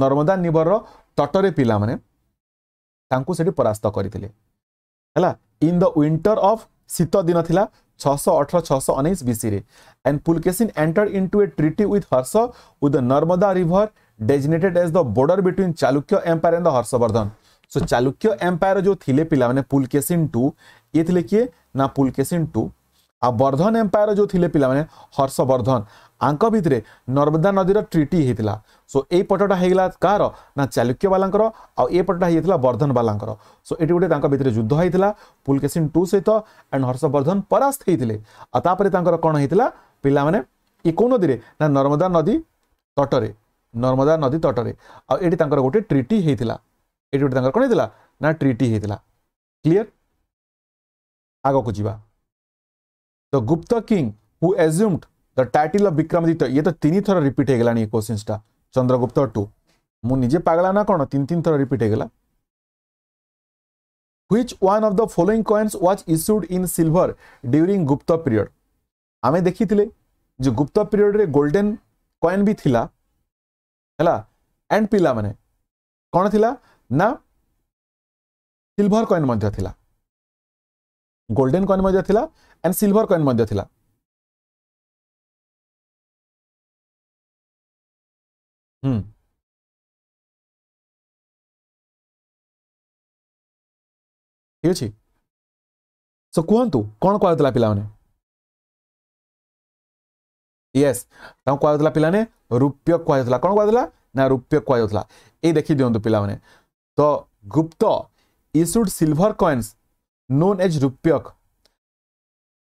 Narmada ନିବରର ତଟରେ ପିଲାମାନେ ତାଙ୍କୁ ସେଠି ପରାସ୍ତ କରିଥିଲେ ହେଲା ଇନ୍ ଦ ୱିଣ୍ଟର ଅଫ୍ ଶୀତ ଦିନ ଥିଲା ଛଅଶହ ଅଠର ଛଅଶହ ଉଣେଇଶ ବିସିରେ and Pulakeshin entered into a treaty with Harsha with the Narmada river designated as the border between Chalukya empire and the Harshavardhan so Chalukya empire जो थे पिला पुलकेशन टू ये थे किए ना पुलकेसिन टू आ बर्धन एम्पायर जो थे पिला हर्षवर्धन आंक भितर नर्मदा नदीर ट्रिटी होता सो य पटटा होगा कार ना चालुक्य बाला आ पटटा होता बर्धन बाला सो ये गोटे भितर युद्ध होता पुलकेसिन टू सहित एंड हर्षवर्धन परास्त होते आपर कौन होता पिला मैंने ये कौन नदी ना नर्मदा नदी तटरे ନର୍ମଦା ନଦୀ ତଟରେ ଆଉ ଏଠି ତାଙ୍କର ଗୋଟେ ଟ୍ରିଟି ହେଇଥିଲା ଏଠି ଗୋଟେ ତାଙ୍କର କ'ଣ ହେଇଥିଲା ନା ଟ୍ରିଟି ହେଇଥିଲା କ୍ଲିଅର ଆଗକୁ ଯିବା the Gupta king who assumed the title of Vikramaditya ଇଏ ତ ତିନି ଥର ରିପିଟ୍ ହେଇଗଲାଣି ଏ କୋଶ୍ଚିନ୍ସଟା ଚନ୍ଦ୍ରଗୁପ୍ତ ଟୁ ମୁଁ ନିଜେ ପାଗଳା ନା କ'ଣ ତିନି ତିନି ଥର ରିପିଟ୍ ହେଇଗଲା which one of the following coins was issued in silver during Gupta period আমি দেখিলে যে গুপ্ত পিরিয়ডে গোল্ডেন কয়েন বি লা ହେଲା ଆଣ୍ଡ ପିଲାମାନେ କ'ଣ ଥିଲା ନା ସିଲଭର କଏନ୍ ମଧ୍ୟ ଥିଲା ଗୋଲ୍ଡେନ୍ କଏନ୍ ମଧ୍ୟ ଥିଲା ଆଣ୍ଡ ସିଲଭର କଏନ୍ ମଧ୍ୟ ଥିଲା ହୁଁ ଠିକ୍ ଅଛି ସୋ କୁହନ୍ତୁ କ'ଣ କୁହାଯାଉଥିଲା ପିଲାମାନେ ୟେସ୍ ତାଙ୍କୁ କୁହାଯାଉଥିଲା ପିଲାମାନେ ରୂପ୍ୟ କୁହାଯାଉଥିଲା କ'ଣ କୁହାଯାଉଥିଲା ନା ରୂପ୍ୟ କୁହାଯାଉଥିଲା ଏଇ ଦେଖିଦିଅନ୍ତୁ ପିଲାମାନେ the Gupta issued silver coins known as rupyaka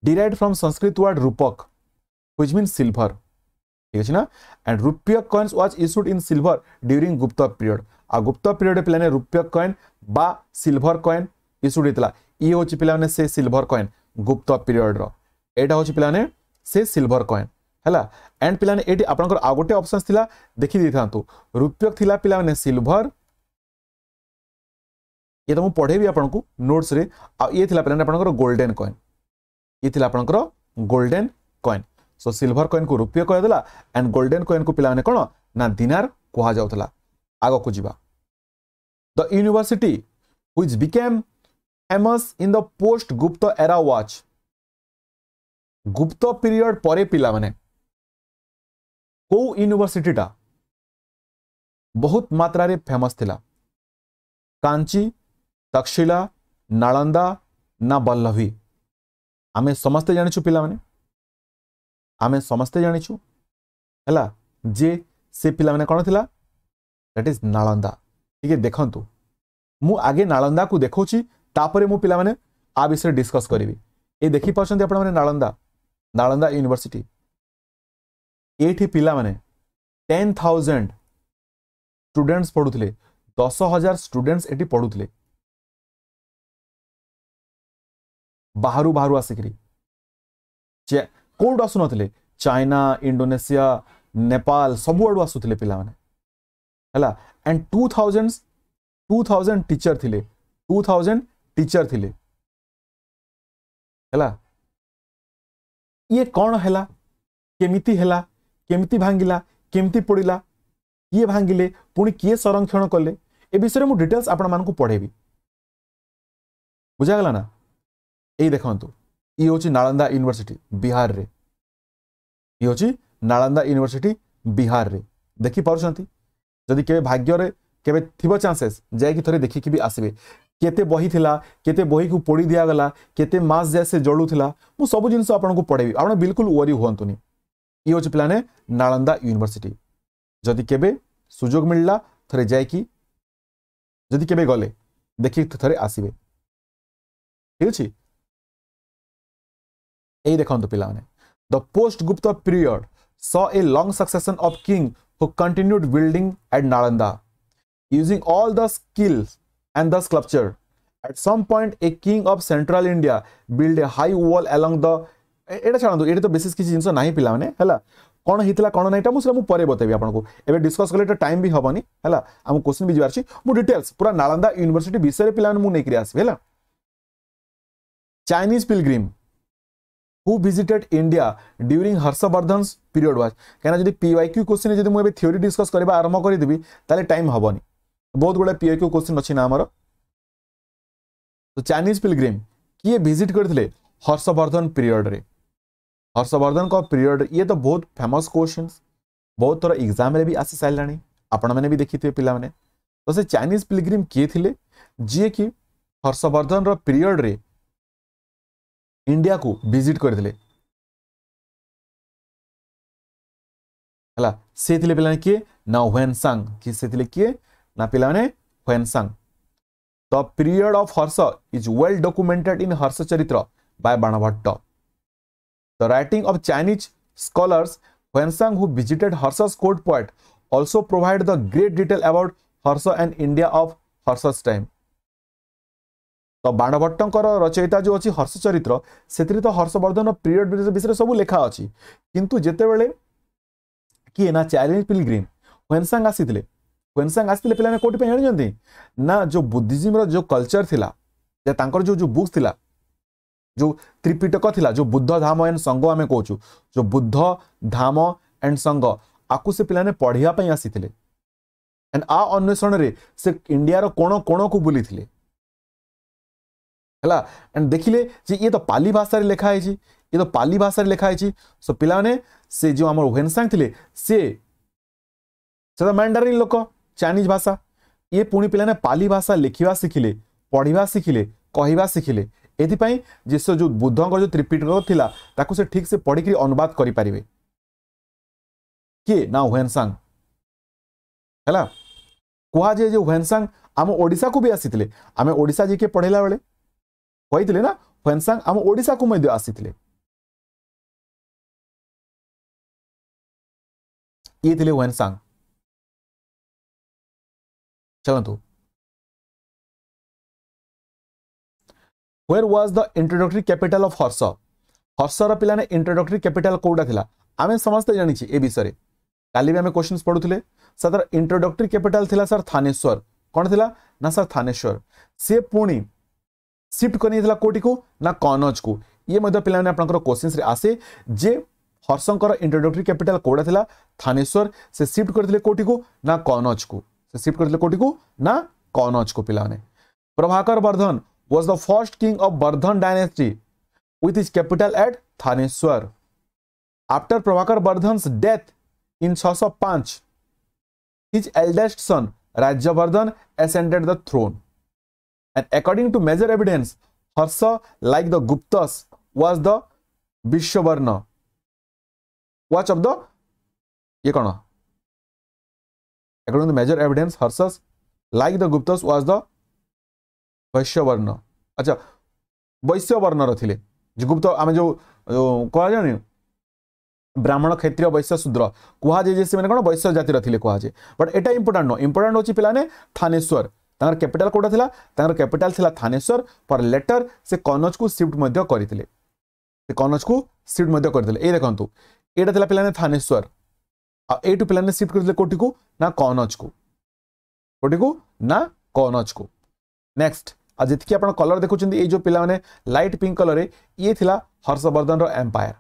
derived from Sanskrit word rupaka which mean silver ঠিক আছে না and rupiya coins was issued in silver during Gupta period আর গুপ্ত পিরিয়ডে পিলানে রুপিয়া কয়েন বা সিলভার কয়েন ইস্যুড হয়েছিল ইয়ে হচ্ছে পিলানে সে সিলভার কয়েন গুপ্ত পিরিয়ডর এটা হচ্ছে পিলানে সে সিলভার কয়েন है एंड पिला ये आप गोटे अपसन थी देखी था रूपयक पे सिल्भर ये तो मुझे पढ़े आप नोट्स ये पे आप गोल्डेन कॉन ये आप golden coin so silver coin को रूपये कहला एंड गोल्डेन कॉइन को पिला कौन ना दिनार कहा जाऊला आग को जी the university which became famous in the post Gupta era वाच गुप्त पीरियड पर पाने କେଉଁ ୟୁନିଭର୍ସିଟିଟା ବହୁତ ମାତ୍ରାରେ ଫେମସ୍ ଥିଲା କାଞ୍ଚି ତକ୍ଷିଲା ନାଳନ୍ଦା ନା ବଲ୍ଲଭୀ ଆମେ ସମସ୍ତେ ଜାଣିଛୁ ପିଲାମାନେ ଆମେ ସମସ୍ତେ ଜାଣିଛୁ ହେଲା ଯେ ସେ ପିଲାମାନେ କ'ଣ ଥିଲା ଦ୍ୟାଟ୍ ଇଜ୍ ନାଳନ୍ଦା ଟିକେ ଦେଖନ୍ତୁ ମୁଁ ଆଗେ ନାଳନ୍ଦାକୁ ଦେଖାଉଛି ତାପରେ ମୁଁ ପିଲାମାନେ ଆ ବିଷୟରେ ଡିସ୍କସ୍ କରିବି ଏ ଦେଖିପାରୁଛନ୍ତି ଆପଣମାନେ ନାଳନ୍ଦା ନାଳନ୍ଦା ୟୁନିଭର୍ସିଟି ଏଇଠି ପିଲାମାନେ ଟେନ୍ ଥାଉଜେଣ୍ଡ ଷ୍ଟୁଡେଣ୍ଟସ୍ ପଢ଼ୁଥିଲେ ଦଶ ହଜାର ଷ୍ଟୁଡେଣ୍ଟସ୍ ଏଠି ପଢ଼ୁଥିଲେ ବାହାରୁ ବାହାରୁ ଆସିକିରି କେଉଁଠୁ ଆସୁନଥିଲେ ଚାଇନା ଇଣ୍ଡୋନେସିଆ ନେପାଳ ସବୁଆଡ଼ୁ ଆସୁଥିଲେ ପିଲାମାନେ ହେଲା and two thousand two thousand teacher ଥିଲେ ଟୁ ଥାଉଜେଣ୍ଡ ଟିଚର ଥିଲେ ହେଲା ଇଏ କ'ଣ ହେଲା କେମିତି ହେଲା କେମିତି ଭାଙ୍ଗିଲା କେମିତି ପୋଡ଼ିଲା କିଏ ଭାଙ୍ଗିଲେ ପୁଣି କିଏ ସଂରକ୍ଷଣ କଲେ ଏ ବିଷୟରେ ମୁଁ ଡିଟେଲ୍ସ ଆପଣମାନଙ୍କୁ ପଢ଼େଇବି ବୁଝାଗଲା ନା ଏଇ ଦେଖନ୍ତୁ ଇଏ ହେଉଛି ନାଳନ୍ଦା ୟୁନିଭର୍ସିଟି ବିହାରରେ ଇଏ ହେଉଛି ନାଳନ୍ଦା ୟୁନିଭର୍ସିଟି ବିହାରରେ ଦେଖିପାରୁଛନ୍ତି ଯଦି କେବେ ଭାଗ୍ୟରେ କେବେ ଥିବ ଚାନ୍ସେସ୍ ଯାଇକି ଥରେ ଦେଖିକି ବି ଆସିବେ କେତେ ବହି ଥିଲା କେତେ ବହିକୁ ପୋଡ଼ି ଦିଆଗଲା କେତେ ମାସ୍ ଯାଏ ସେ ଜଳୁଥିଲା ମୁଁ ସବୁ ଜିନିଷ ଆପଣଙ୍କୁ ପଢ଼େଇବି ଆପଣ ବିଲକୁଲ ୱରି ହୁଅନ୍ତୁନି ଇ ହେଉଛି ପିଲାମାନେ ନାଳନ୍ଦା ୟୁନିଭର୍ସିଟି ଯଦି କେବେ ସୁଯୋଗ ମିଳିଲା ଥରେ ଯାଇକି ଯଦି କେବେ ଗଲେ ଦେଖିକି ଥରେ ଆସିବେ ଠିକ୍ ଅଛି ଏଇ ଦେଖନ୍ତୁ ପିଲାମାନେ ଦ post Gupta period saw a long succession of king who continued building at Nalanda using all the skills and the sculpture. At some point, a king of central India built a high wall along the ଏଇଟା ଛାଡ଼ନ୍ତୁ ଏଇଠି ତ ବିଶେଷ କିଛି ଜିନିଷ ନାହିଁ ପିଲାମାନେ ହେଲା କ'ଣ ହେଇଥିଲା କ'ଣ ନାହିଁଟା ମୁଁ ସେଟା ମୁଁ ପରେ ବତେଇବି ଆପଣଙ୍କୁ ଏବେ ଡିସ୍କସ୍ କଲେ ଏଇଟା ଟାଇମ୍ ବି ହେବନି ହେଲା ଆମ କୋଶ୍ଚିନ୍ ବି ଯିବାର ଅଛି ମୁଁ ଡିଟେଲ୍ସ ପୁରା ନାଳନ୍ଦା ୟୁନିଭର୍ସିଟି ବିଷୟରେ ପିଲାମାନେ ମୁଁ ନେଇକରି ଆସିବି ହେଲା Chinese pilgrim who visited India during Harshavardhan period was কেন যদি পিওয়াই কিউ কোশ্চিন যদি মু থিওরি ডিসকস করা আরম্ভ করেদেবি তাহলে টাইম হবনি বহুত গুড়া পিওয়াই কিউ কোশ্চিন অছি না আমার তো চাইনিজ পিলগ্রিম কি ভিজিট করে হর্ষবর্ধন পিরিয়ডে हर्षवर्धन पीरियड ये तो बहुत फेमस क्वेश्चन बहुत थर एक्जाम भी आसी सारा आपण मैंने भी देखी थे पाने तो से चाइनीज पिलग्रीम किए थे जी जीकि हर्षवर्धन रिरीयड रे इंडिया को भिजिट कर सी पे किए ना ह्वेनसांग किए किए ना पे Hiuen Tsang the period of Harsha is well documented in Harsha Charitra by Banabhatta The writing of Chinese scholars Huangsang who visited Harsa's court poet also provide the great detail about Harsa and India of Harsa's time. ତ ବାଣଭଟ୍ଟଙ୍କର ରଚୟିତା ଯେଉଁ ଅଛି ହର୍ଷଚରିତ୍ର ସେଥିରେ ତ Harshvardhan period ବିଷୟରେ ସବୁ ଲେଖା ଅଛି କିନ୍ତୁ ଯେତେବେଳେ କିଏ ନା ଚାଇଲିନ୍ ପିଲଗ୍ରିମ୍ ହ୍ୱେନସାଙ୍ଗ ଆସିଥିଲେ ହ୍ୱେନସାଙ୍ଗ ଆସିଥିଲେ ପିଲାମାନେ କୋଉଠି ପାଇଁ ଜାଣିଛନ୍ତି ନା ଯେଉଁ ବୁଦ୍ଧିଜିମ୍ର ଯେଉଁ କଲଚର ଥିଲା ଯେ ତାଙ୍କର ଯେଉଁ ଯେଉଁ ବୁକ୍ସ ଥିଲା जो त्रिपिटक थिला जो बुद्ध धाम एंड संग आम कौच जो बुद्ध धाम एंड संघ आकु से पिलाने पढ़िया पई एंड आ अन्वेषण रे से इंडिया रो कोण कोनो को बुलीथिले हला एंड देखिले ये तो पाली भाषा रे लिखा है ये तो पाली भाषा रे लिखा है सो पिलाने से जो हमर वेनसांग थिले से से तो मैंडरिन लोक चाइनीज भाषा ये पुणी पिलाने पाली भाषा लिखिवा सिखिले पढ़िवा शिखिले कहिवा सिखिले ଏଥିପାଇଁ ଯେ ସେ ଯେଉଁ ବୁଦ୍ଧଙ୍କର ଯେଉଁ ତ୍ରିପିଟକ ଥିଲା ତାକୁ ସେ ଠିକ୍ ସେ ପଢ଼ିକି ଅନୁବାଦ କରିପାରିବେ କିଏ ନା ହୁଏନସାଙ୍ଗ ହେଲା କୁହାଯାଏ ଯେ ହୁଏନସାଙ୍ଗ ଆମ ଓଡ଼ିଶାକୁ ବି ଆସିଥିଲେ ଆମେ ଓଡ଼ିଶା ଯିଏ କିଏ ପଢ଼େଇଲା ବେଳେ କହିଥିଲେ ନା ହୁଏନସାଙ୍ଗ ଆମ ଓଡ଼ିଶାକୁ ମଧ୍ୟ ଆସିଥିଲେ ଇଏ ଥିଲେ ହୁଏନସାଙ୍ଗ ଚାଲନ୍ତୁ where was the introductory capital of Harsha हर्षर पे इंट्रोडक्टरी कैपिटाल कौटा था आम समस्ते जानी ए विषय में कल भी आम क्वेश्चन पढ़ुते सर तर इंट्रोडक्टरी कैपिटाल था सर थानेश्वर कौन थी ना सर थानेश्वर सी पुणी सिफ्ट कर कौटी को ना कनज को ये पे आप क्वेश्चन आसे जे हर्षंर इंट्रोडक्टरी कैपिटाल कौटा था थानेश्वर से सिफ्ट करते कौटी को ना कनज को सिफ्ट करते कौटी को ना कनज को पे Prabhakar Bardhan was the first king of Bardhan dynasty with his capital at Thaneswar. After Prabhakar Bardhan's death in 605, his eldest son Rajyavardhan ascended the throne. And according to major evidence, Harsha, like the Guptas, was the Vishwavarna. Watch of the ये कौन according to major evidence हर्सस like the गुप्तस was the वैश्यवर्ण अच्छा वैश्यवर्ण थे गुप्त आम जो कह जाने ब्राह्मण क्षेत्रीय वैश्य शूद्र से कौन वैश्य जातिर थे कहुए बट एटा इंपोर्टाट नुह इंपोर्टाट हूँ पिलाने थानेश्वर तर कैपिटाल कौटा था तर कैपिटाल थी थानेश्वर पर लेटर से कनज को सिफ्ट करते कनज को सिफ्ट करते देखो यहाँ थी पिलाने थानेश्वर आईट पे सिफ्ट करते कौटी को ना कनज को कौटी को ना कनज को नेक्स्ट ଆଉ ଯେତିକି ଆପଣ କଲର୍ ଦେଖୁଛନ୍ତି ଏଇ ଯେଉଁ ପିଲାମାନେ ଲାଇଟ୍ ପିଙ୍କ କଲର୍ରେ ଇଏ ଥିଲା ହର୍ଷବର୍ଦ୍ଧନର empire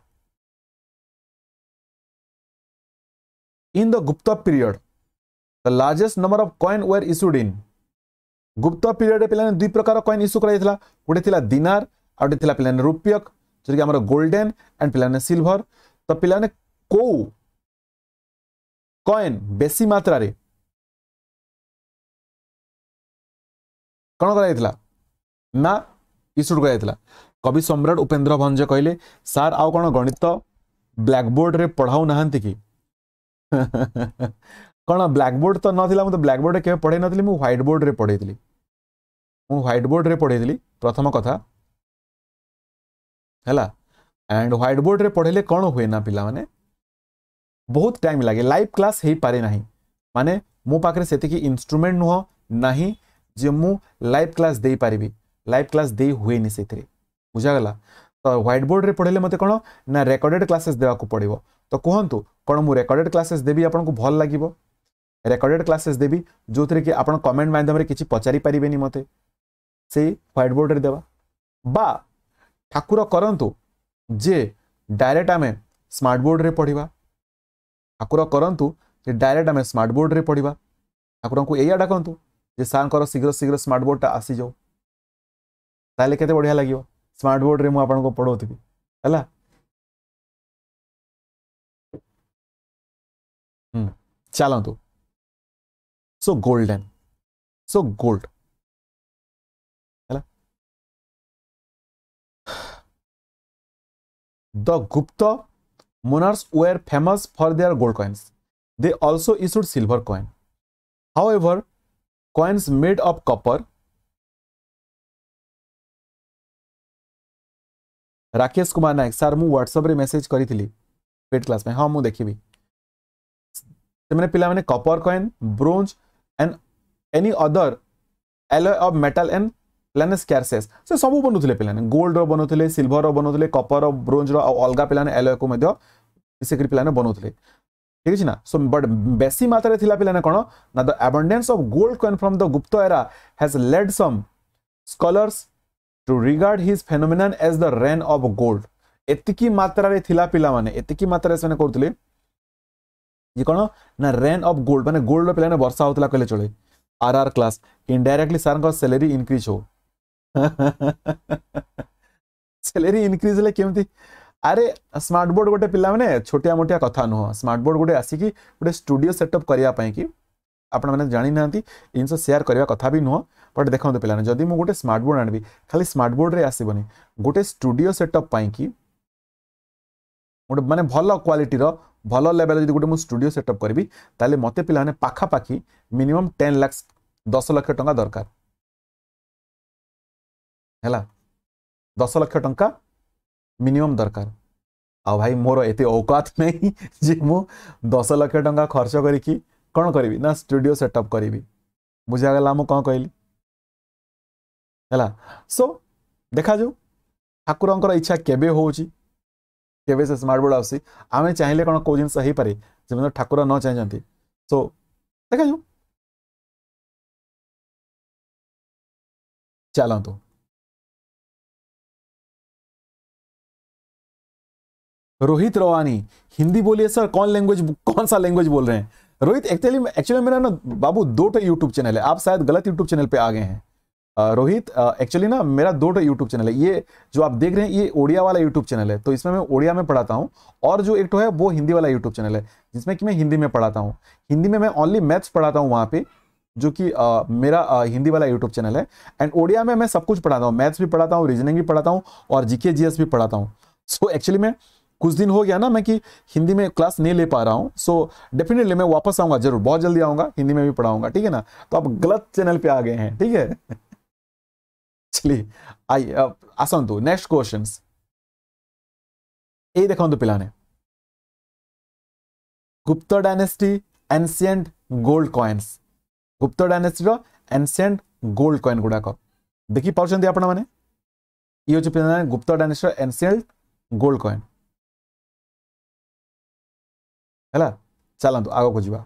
in the Gupta period the largest number of coin were issued in Gupta ପିରିୟଡ଼ରେ ପିଲାମାନେ ଦୁଇ ପ୍ରକାର କଏନ୍ ଇସ୍ୟୁ କରାଯାଇଥିଲା ଗୋଟେ ଥିଲା ଦିନାର ଆଉ ଗୋଟେ ଥିଲା ପିଲାମାନେ ରୁପ୍ୟକ ଯେଉଁଟାକି ଆମର ଗୋଲ୍ଡେନ୍ ଆଣ୍ଡ ପିଲାମାନେ ସିଲଭର ତ ପିଲାମାନେ କେଉଁ କଏନ୍ ବେଶୀ ମାତ୍ରାରେ କ'ଣ କରାଯାଇଥିଲା ना इश्यूड कर कवि सम्राट उपेन्द्र भंज कहले सार आ कौन गणित ब्लाकबोर्ड रे पढ़ाऊ ना कि कौन ब्लाकबोर्ड तो ना मतलब ब्लाकबोर्ड के पढ़े नी मुझ ह्वैट बोर्ड में पढ़े थी मुझे ह्वैट बोर्ड में पढ़े थी प्रथम कथा है एंड ह्वैट बोर्ड में पढ़े कौन हुए ना पाने बहुत टाइम लगे लाइव क्लास हो पारे ना माने मो पाखे से इन्स्ट्रुमेंट नुह ना जे मु लाइव क्लास दे पारि ଲାଇଭ୍ କ୍ଲାସ୍ ଦେଇ ହୁଏନି ସେଥିରେ ବୁଝାଗଲା ତ ହ୍ୱାଇଟ୍ ବୋର୍ଡ଼ରେ ପଢ଼ିଲେ ମୋତେ କ'ଣ ନା ରେକର୍ଡ଼େଡ଼ କ୍ଲାସେସ୍ ଦେବାକୁ ପଡ଼ିବ ତ କୁହନ୍ତୁ କ'ଣ ମୁଁ ରେକର୍ଡ଼େଡ଼ କ୍ଲାସେସ୍ ଦେବି ଆପଣଙ୍କୁ ଭଲ ଲାଗିବ ରେକର୍ଡ଼େଡ଼ କ୍ଲାସେସ୍ ଦେବି ଯେଉଁଥିରେ କି ଆପଣ କମେଣ୍ଟ ମାଧ୍ୟମରେ କିଛି ପଚାରି ପାରିବେନି ମୋତେ ସେଇ ହ୍ୱାଇଟ୍ ବୋର୍ଡ଼ରେ ଦେବା ବା ଠାକୁର କରନ୍ତୁ ଯେ ଡାଇରେକ୍ଟ ଆମେ ସ୍ମାର୍ଟ ବୋର୍ଡ଼ରେ ପଢ଼ିବା ଠାକୁର କରନ୍ତୁ ଯେ ଡାଇରେକ୍ଟ ଆମେ ସ୍ମାର୍ଟ ବୋର୍ଡ଼ରେ ପଢ଼ିବା ଠାକୁରଙ୍କୁ ଏଇଆ ଡାକନ୍ତୁ ଯେ ସାର୍ଙ୍କର ଶୀଘ୍ର ଶୀଘ୍ର ସ୍ମାର୍ଟ ବୋର୍ଡ଼ଟା ଆସିଯାଉ ताले के बढ़िया लगे स्मार्ट बोर्ड रे मुझे पढ़ाऊ चलतु so golden so gold the Gupta monarchs were famous for their gold coins they also issued silver coin however coins made of copper Rakesh Kumar Nayak sir मुझ ह्वाट्सअप मेसेज करी पेड क्लास में हाँ मुझे देखी से पाने copper coin bronze and any other alloy of metal and पे क्यारसे से सब बनुते पे गोल्ड रनुते सिल्वर रनुते कपर ब्रोज रलग पे एलो को पे बनाऊ ठीक है ना सो बट बेसी मात्रा पे कौन ना the abundance of gold coin from the Gupta era has led some scholars to regard his phenomenon as the rain of gold এতিকি মাত্রারে থিলা পিলামানে এতিকি মাত্রারে সেমানে করুতলে যে কোন না রেন অফ গোল্ড মানে গোল্ড র পিলানে বর্ষা হউতলা কইলে চলে আর আর ক্লাস ইনডাইরেক্টলি স্যারଙ୍କ স্যালারি ইনক্রিজ হো স্যালারি ইনক্রিজ হলে কেমতি আরে স্মার্ট বোর্ড গোটে পিলা মানে ছোটিয়া মোটিয়া কথা নহ স্মার্ট বোর্ড গোটে আসিকি গোটে স্টুডিও সেটঅপ করিয়া পাই কি আপন মানে জানি নাহান্তি ইনসো শেয়ার করিবা কথা বি নহ बट देखते पे जदि मुझे गोटे स्मार्टबोर्ड आनबी खाली स्मार्टबोर्ड आसबनी गोटे स्टूडियो सेटअप कि गोटे मानते भल क्वाटर भल लेवल जो गोटे स्टूडियो सेटअप करी तेल मत पे पखापाखि मिनिमम टेन लाक्स दस लक्ष टा दरकार है दस लक्ष टा मिनिमम दरकार आ भाई मोर एत औकात नहीं मु दस लक्ष टा खर्च करी कौन करी ना स्टूडियो सेटअप करी बुझागला मुझे कहली ହେଲା ସୋ ଦେଖାଯାଉ ଠାକୁରଙ୍କର ଇଚ୍ଛା କେବେ ହେଉଛି କେବେ ସେ ସ୍ମାର୍ଟ ବୋର୍ଡ଼ ଆସୁଛି ଆମେ ଚାହିଁଲେ କ'ଣ କେଉଁ ଜିନିଷ ହେଇପାରେ ଯେମିତି ଠାକୁର ନ ଚାହିଁଛନ୍ତି ସୋ ଦେଖାଯାଉ रोहित रवानी हिंदी बोलिए सर कौन लैंग्वेज कौन सा लैंग्वेज बोल रहे हैं रोहित एक्चुअली एक्चुअली मेरा ना बाबू दो यूट्यूब चैनल है आप शायद गलत यूट्यूब चैनल पे आ गए हैं रोहित एक्चुअली ना मेरा दो टो यूट्यूब चैनल है ये जो आप देख रहे हैं ये ओडिया वाला यूट्यूब चैनल है तो इसमें मैं ओडिया में पढ़ाता हूँ और जो एक टो है वो हिंदी वाला यूट्यूब चैनल है जिसमें कि मैं हिंदी में पढ़ाता हूँ हिंदी में मैं ओनली मैथ्स पढ़ाता हूँ वहाँ पे जो कि मेरा आ, हिंदी वाला यूट्यूब चैनल है एंड ओडिया में मैं सब कुछ पढ़ाता हूँ मैथ्स भी पढ़ाता हूँ रीजनिंग भी पढ़ाता हूँ और जीके जी भी पढ़ाता हूँ सो एक्चुअली मैं कुछ दिन हो गया ना मैं कि हिंदी में क्लास नहीं ले पा रहा हूँ सो डेफिनेटली मैं वापस आऊँगा जरूर बहुत जल्दी आऊँगा हिंदी में भी पढ़ाऊँगा ठीक है ना तो आप गलत चैनल पर आ गए हैं ठीक है चलिए आइए आसान तो नेक्स्ट क्वेश्चन ये देखो पे Gupta dynasty ancient gold coins Gupta dynasty ancient gold coin गुड़ाक देखी पाँच आपण मैंने ये हूँ पे Gupta dynasty ancient gold coin है चलतु आग को जीवा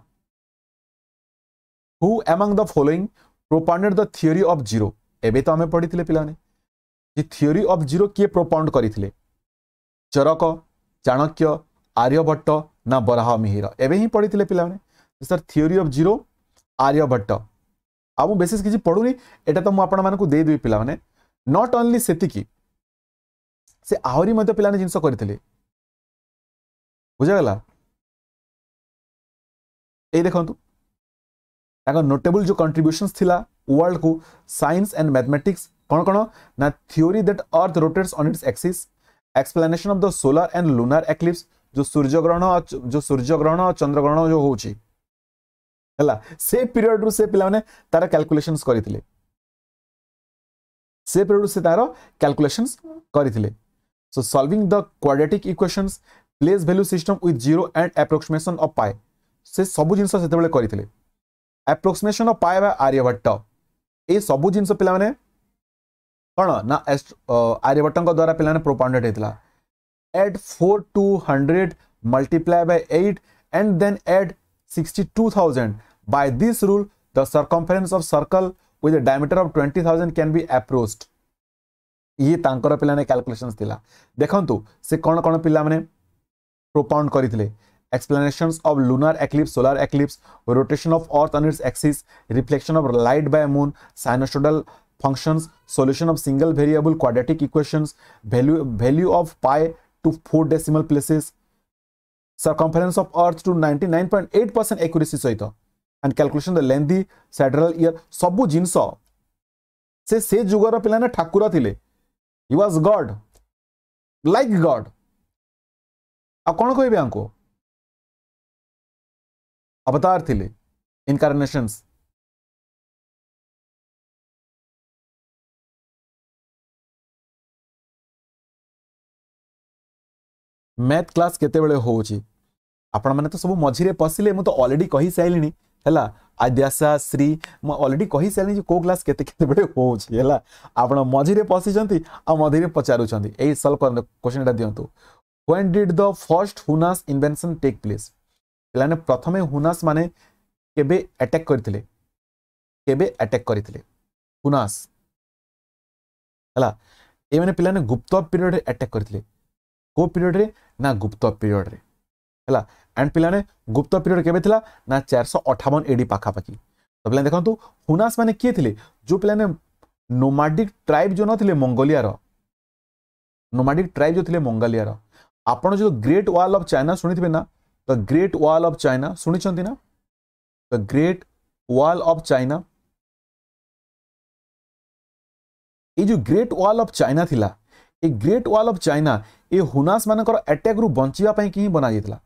who among the following propounded the theory of zero ଏବେ ତ ଆମେ ପଢ଼ିଥିଲେ ପିଲାମାନେ ଯେ ଥିଓରି ଅଫ୍ ଜିରୋ କିଏ ପ୍ରୋପାଉଣ୍ଡ କରିଥିଲେ ଚରକ ଚାଣକ୍ୟ ଆର୍ଯ୍ୟଭଟ୍ଟ ନା ବରାହ ମିହିର ଏବେ ହିଁ ପଢ଼ିଥିଲେ ପିଲାମାନେ sir theory of zero Aryabhatta ଆଉ ମୁଁ ବେଶୀ କିଛି ପଢ଼ୁନି ଏଇଟା ତ ମୁଁ ଆପଣମାନଙ୍କୁ ଦେଇଦେବି ପିଲାମାନେ ନଟ୍ ଓନ୍ଲି ସେତିକି ସେ ଆହୁରି ମଧ୍ୟ ପିଲାମାନେ ଜିନିଷ କରିଥିଲେ ବୁଝାଗଲା ଏଇ ଦେଖନ୍ତୁ ତାଙ୍କ ନୋଟେବୁଲ୍ ଯେଉଁ କଣ୍ଟ୍ରିବ୍ୟୁସନ୍ସ ଥିଲା वर्ल्ड को साइंस एंड मैथमेटिक्स कौन कौन ना theory that earth rotates on its axis explanation of the solar and lunar eclipse जो सूर्य ग्रहण जो सूर्य ग्रहण और चंद्र ग्रहण जो हो से पीरियड रु से पे तार कैलकुलेशंस करते से पीरियड से तार कैलकुलेशंस करते so solving the quadratic equation place value system with zero and approximation of pi से सब जिन से करथिले एप्रोक्सीमेशन पाए आर्यभट्ट ये सब जिन पे कौन ना आर्यभट्ट द्वारा पे प्रोपाउंडेड होता add four to hundred multiply by eight and then add sixty two thousand by this rule the circumference of circle with diameter of twenty thousand can भी एप्रोच्ड ये तांकर पिलाने कैलकुलेशंस थिला देखंतु से कौन कौन पिला माने प्रोपाउंड करथिले explanation of lunar eclipse solar eclipse rotation of earth on its axis reflection of light by moon sinusoidal functions solution of single variable quadratic equations value value of pi to four decimal places circumference of earth to 99.8 percent accuracy सहित and calculation the lengthy sidereal year सब जिनस से से युगर पे ठाकुर थे he was god like god आ कौन कहे अवतार थे इनकारनेशन मैथ क्लास केते बेले आपण माने तो सब मझे पशिले मुझे अलरेडी कही कहि है आद्याशा श्री मु कही कहि कौ क्लास केते केते बेले आ मझे पचारुचंती एई सॉल्व करन क्वेश्चन दिखाँ when did the first Hunas invention take place ପିଲାମାନେ ପ୍ରଥମେ ହୁନାସ ମାନେ କେବେ ଆଟାକ୍ କରିଥିଲେ କେବେ ଆଟାକ୍ କରିଥିଲେ ହୁନାସ ହେଲା ଏମାନେ ପିଲାମାନେ ଗୁପ୍ତ ପିରିୟଡ଼ରେ ଆଟାକ୍ କରିଥିଲେ କେଉଁ ପିରିୟଡ଼ରେ ନା ଗୁପ୍ତ ପିରିୟଡ଼ରେ ହେଲା ଆଣ୍ଡ ପିଲାମାନେ ଗୁପ୍ତ ପିରିୟଡ଼ କେବେ ଥିଲା ନା ଚାରିଶହ ଅଠାବନ ଏଡ଼ି ପାଖାପାଖି ତ ପିଲାମାନେ ଦେଖନ୍ତୁ ହୁନାସ ମାନେ କିଏ ଥିଲେ ଯେଉଁ ପିଲାମାନେ ନୋମାଡିକ ଟ୍ରାଇବ୍ ଯେଉଁ ନଥିଲେ ମଙ୍ଗୋଲିଆର ନୋମାଡିକ ଟ୍ରାଇବ୍ ଯେଉଁ ଥିଲେ ମଙ୍ଗୋଲିଆର ଆପଣ ଯେଉଁ ଗ୍ରେଟ୍ ୱାଲ୍ ଅଫ୍ ଚାଇନା ଶୁଣିଥିବେ ନା the great wall of China शुणी ना the great wall of China ये जो ग्रेट वाल ऑफ चाइना थिला ए ग्रेट वाल ऑफ चाइना ए हुनास मानकर अटैक रु बंचिया पई कि बना जाइतला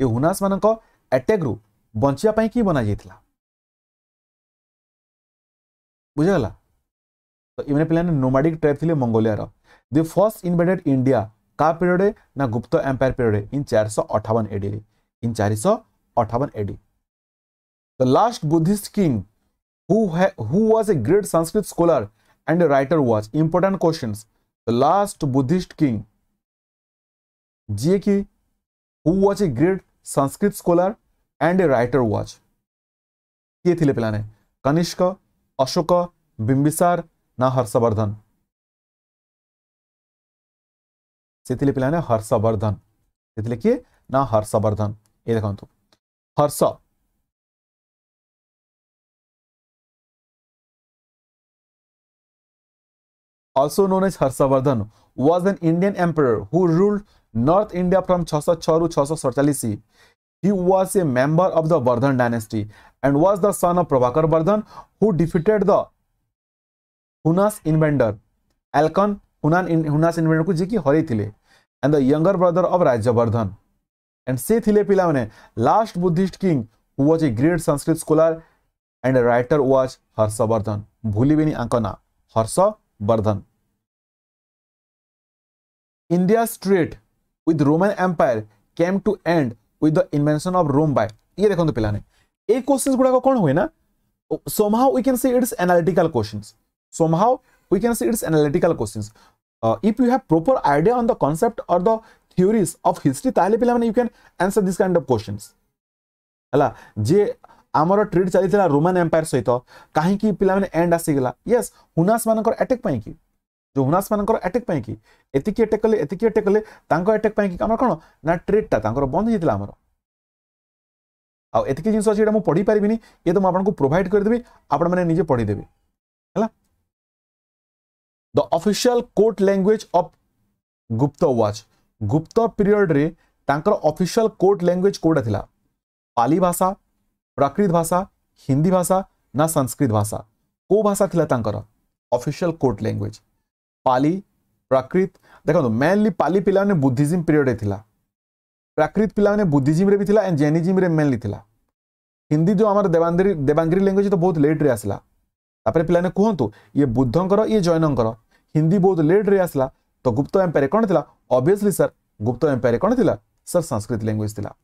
ए हुनास मानकर अटैक रु बंचिया पई कि बना जाइतला बुझगला तो इमने पिलाने नोमाडिक ट्राइब थिले मंगोलिया रो दे फर्स्ट इन्वेडेड इंडिया का पीरियड ना गुप्त एम्पायर पीरियड इन चार सौ अठावन एडी इन चार सौ अठावन AD the last Buddhist king who was a great Sanskrit scholar and writer was important question the last Buddhist king जी कि who was a great Sanskrit scholar and a writer was किए थे पे कनिष्क अशोक बिम्बिसार ना हर्षवर्धन ସେଥିରେ ପିଲାମାନେ ହର୍ଷବର୍ଦ୍ଧନ ସେଥିରେ କିଏ ନା ହର୍ଷବର୍ଦ୍ଧନ ଏ ଦେଖନ୍ତୁ Harsh also known as Harshavardhan, was an Indian emperor who ruled North India from 606 to 647 He was a member of the Vardhan dynasty and was the son of Prabhakar Vardhan, who defeated the Hunas invader, Alkan Hunan Hunas invader को जी की हरी थिले and the younger brother of Rajyavardhan and से थी पिला माने last Buddhist king who was a great Sanskrit scholar and writer was Harshavardhan भूलिबेनी आंकना Harshavardhan India straight with Roman empire came to end with the invention of Rome by ये देखो तो पिला ने ए क्वेश्चंस कौन हुए ना somehow we can say it's analytical questions somehow we can say it's analytical questions uh, if you have proper idea on the concept or the theories of history তাহলে পিলামানে you can answer this kind of questions ହେଲା ଯେ ଆମର trade ଚାଲିଥିଲା Roman empire ସହିତ କାହିଁକି ପିଲାମାନେ and ଆସିଗଲା Yes ହୁନାସ ମାନଙ୍କର ଆଟାକ୍ ପାଇଁ କି ଯେଉଁ ହୁନାସ ମାନଙ୍କର ଆଟାକ୍ ପାଇଁ କି ଏତିକି ଆଟାକ୍ କଲେ ଏତିକି ଆଟାକ୍ କଲେ ତାଙ୍କ ଆଟାକ୍ ପାଇଁ କି ଆମର କ'ଣ ନା ଟ୍ରେଡ୍ଟା ତାଙ୍କର ବନ୍ଦ ହେଇଥିଲା ଆମର ଆଉ ଏତିକି ଜିନିଷ ଅଛି ଏଇଟା ମୁଁ ପଢ଼ିପାରିବିନି ଇଏ ତ ମୁଁ ଆପଣଙ୍କୁ ପ୍ରୋଭାଇଡ଼ କରିଦେବି ଆପଣମାନେ ନିଜେ ପଢ଼ିଦେବେ ହେଲା the official court language of Gupta ୱାଚ୍ ଗୁପ୍ତ ପିରିୟଡ଼ରେ ତାଙ୍କର ଅଫିସିଆଲ କୋର୍ଟ ଲାଙ୍ଗୁଏଜ କେଉଁଟା ଥିଲା ପାଲି ଭାଷା ପ୍ରାକୃତ ଭାଷା ହିନ୍ଦୀ ଭାଷା ନା ସଂସ୍କୃତ ଭାଷା କେଉଁ ଭାଷା ଥିଲା ତାଙ୍କର official court language Pali Prakrit ଦେଖନ୍ତୁ ମେନଲି ପାଲି ପିଲାମାନେ ବୁଦ୍ଧିଜିମ୍ ପିରିୟଡ଼ରେ ଥିଲା ପ୍ରାକୃତ ପିଲାମାନେ ବୁଦ୍ଧିଜିମ୍ରେ ବି ଥିଲା ଆଣ୍ଡ ଜେନିଜିମ୍ରେ ମେନଲି ଥିଲା ହିନ୍ଦୀ ଯେଉଁ ଆମର ଦେବାଙ୍ଗିରି ଦେବାଙ୍ଗିରି ଲାଙ୍ଗୁଏଜ ତ ବହୁତ ଲେଟ୍ରେ ଆସିଲା तापर पिलाने कोहंतु ये बुद्धंकर ये जैनंकर हिंदी बहुत लेट रे आसला तो गुप्त एम्पायर कोन थिला ऑब्वियसली सर गुप्त एम्पायर कोन थिला सर संस्कृत लैंग्वेज थिला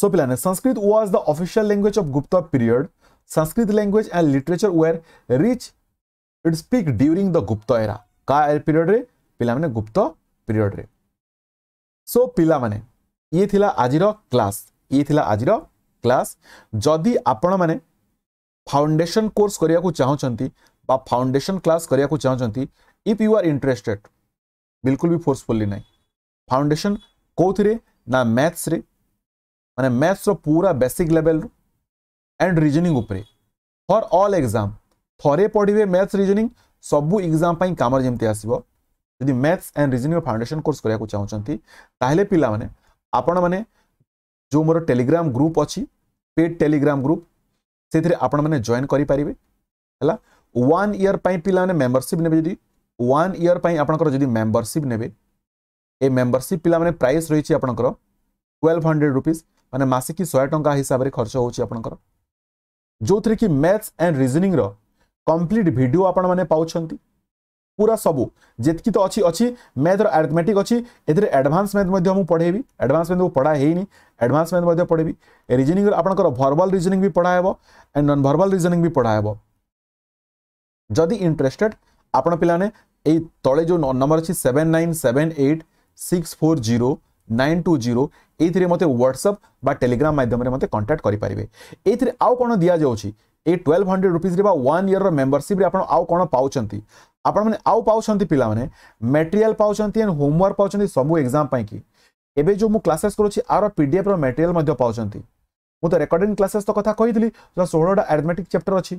सो पिलाने Sanskrit was the official language of Gupta period Sanskrit language and literature were rich it speak during the Gupta era का एर पीरियड रे पिला गुप्त पीरियड रे सो पिला माने ये थिला आजिरो क्लास ये थिला आजिरो क्लास जदी आपण माने फाउंडेशन कोर्स करने चाहूँगी बा फाउंडेशन क्लास करने चाहूँगी इफ यू आर इंटरेस्टेड बिल्कुल भी फोर्सफुल्ली ना फाउंडेशन कौन ना मैथ्स रे मैंने मैथ्स पूरा basic level and reasoning for for all exam थे पढ़े मैथ्स रिजनिंग सबू एग्जाम कमर जमी आस जदि maths and reasoning foundation course करने चाहूँगी ताहले पिला मैंने आपण मैंने जो मोर टेलीग्राम ग्रुप अच्छी पेड टेलीग्राम ग्रुप ᱛᱮᱛᱨᱮ આપણ माने जॉइन करी परिबे हला 1 ইয়ার পাই পিলা মানে মেম্বারশিপ নেবে 1 ইয়ার পাই આપনকৰ যদি মেম্বারশিপ নেবে এ মেম্বারশিপ পিলা মানে প্রাইস ৰইচি આપনকৰ 1200 ৰুপী মানে মাসিক কি 100 টংকা হিসাবৰে খৰচ হোচি આપনকৰ যোতৰ কি ম্যাথছ এণ্ড ৰিজনিং ৰ কমপ্লিট ভিডিঅ আপন মানে পাউচন্তি पूरा सबू जितकी तो अच्छी अच्छी मैथ और आरिथमेटिक अच्छी एथे एडभांस मैथ मुझे पढ़ेबी एडभांस मैथ पढ़ाई एडभांस मैथ पढ़ी रिजनिंग आपंकर भर्बाल रिजनिंग भी पढ़ाब एंड नन भर्बाल रिजनिंग भी पढ़ाब जदि इंटरेस्टेड आपण पे तले जो नंबर अच्छी seven nine seven eight six four zero nine two zero এইথিরে মতো হোয়াটসঅ্যাপ বা টেলিগ্রাম মাধ্যমে মতো কন্টাক্ট করে এইথিরে আউ কোণ দিয়া যাচ্ছি এই টুয়েলভ হন্ড্রেড রুপিজে বা ওয়ান ইয়র মেম্বরশিপে আপনার আউ কোণ পাচ্ছেন ଆପଣମାନେ ଆଉ ପାଉଛନ୍ତି ପିଲାମାନେ ମେଟେରିଆଲ୍ ପାଉଛନ୍ତି ଏଣ୍ଡ ହୋମୱାର୍କ ପାଉଛନ୍ତି ସବୁ ଏକ୍ଜାମ୍ ପାଇଁକି ଏବେ ଯେଉଁ ମୁଁ କ୍ଲାସେସ୍ କରୁଛି ଆର ପିଡ଼ିଏଫ୍ର ମେଟେରିଆଲ୍ ମଧ୍ୟ ପାଉଛନ୍ତି ମୁଁ ତ ରେକର୍ଡିଂ କ୍ଲାସେସ୍ ତ କଥା କହିଥିଲି ଷୋହଳଟା ଆରିଥମେଟିକ୍ ଚାପ୍ଟର ଅଛି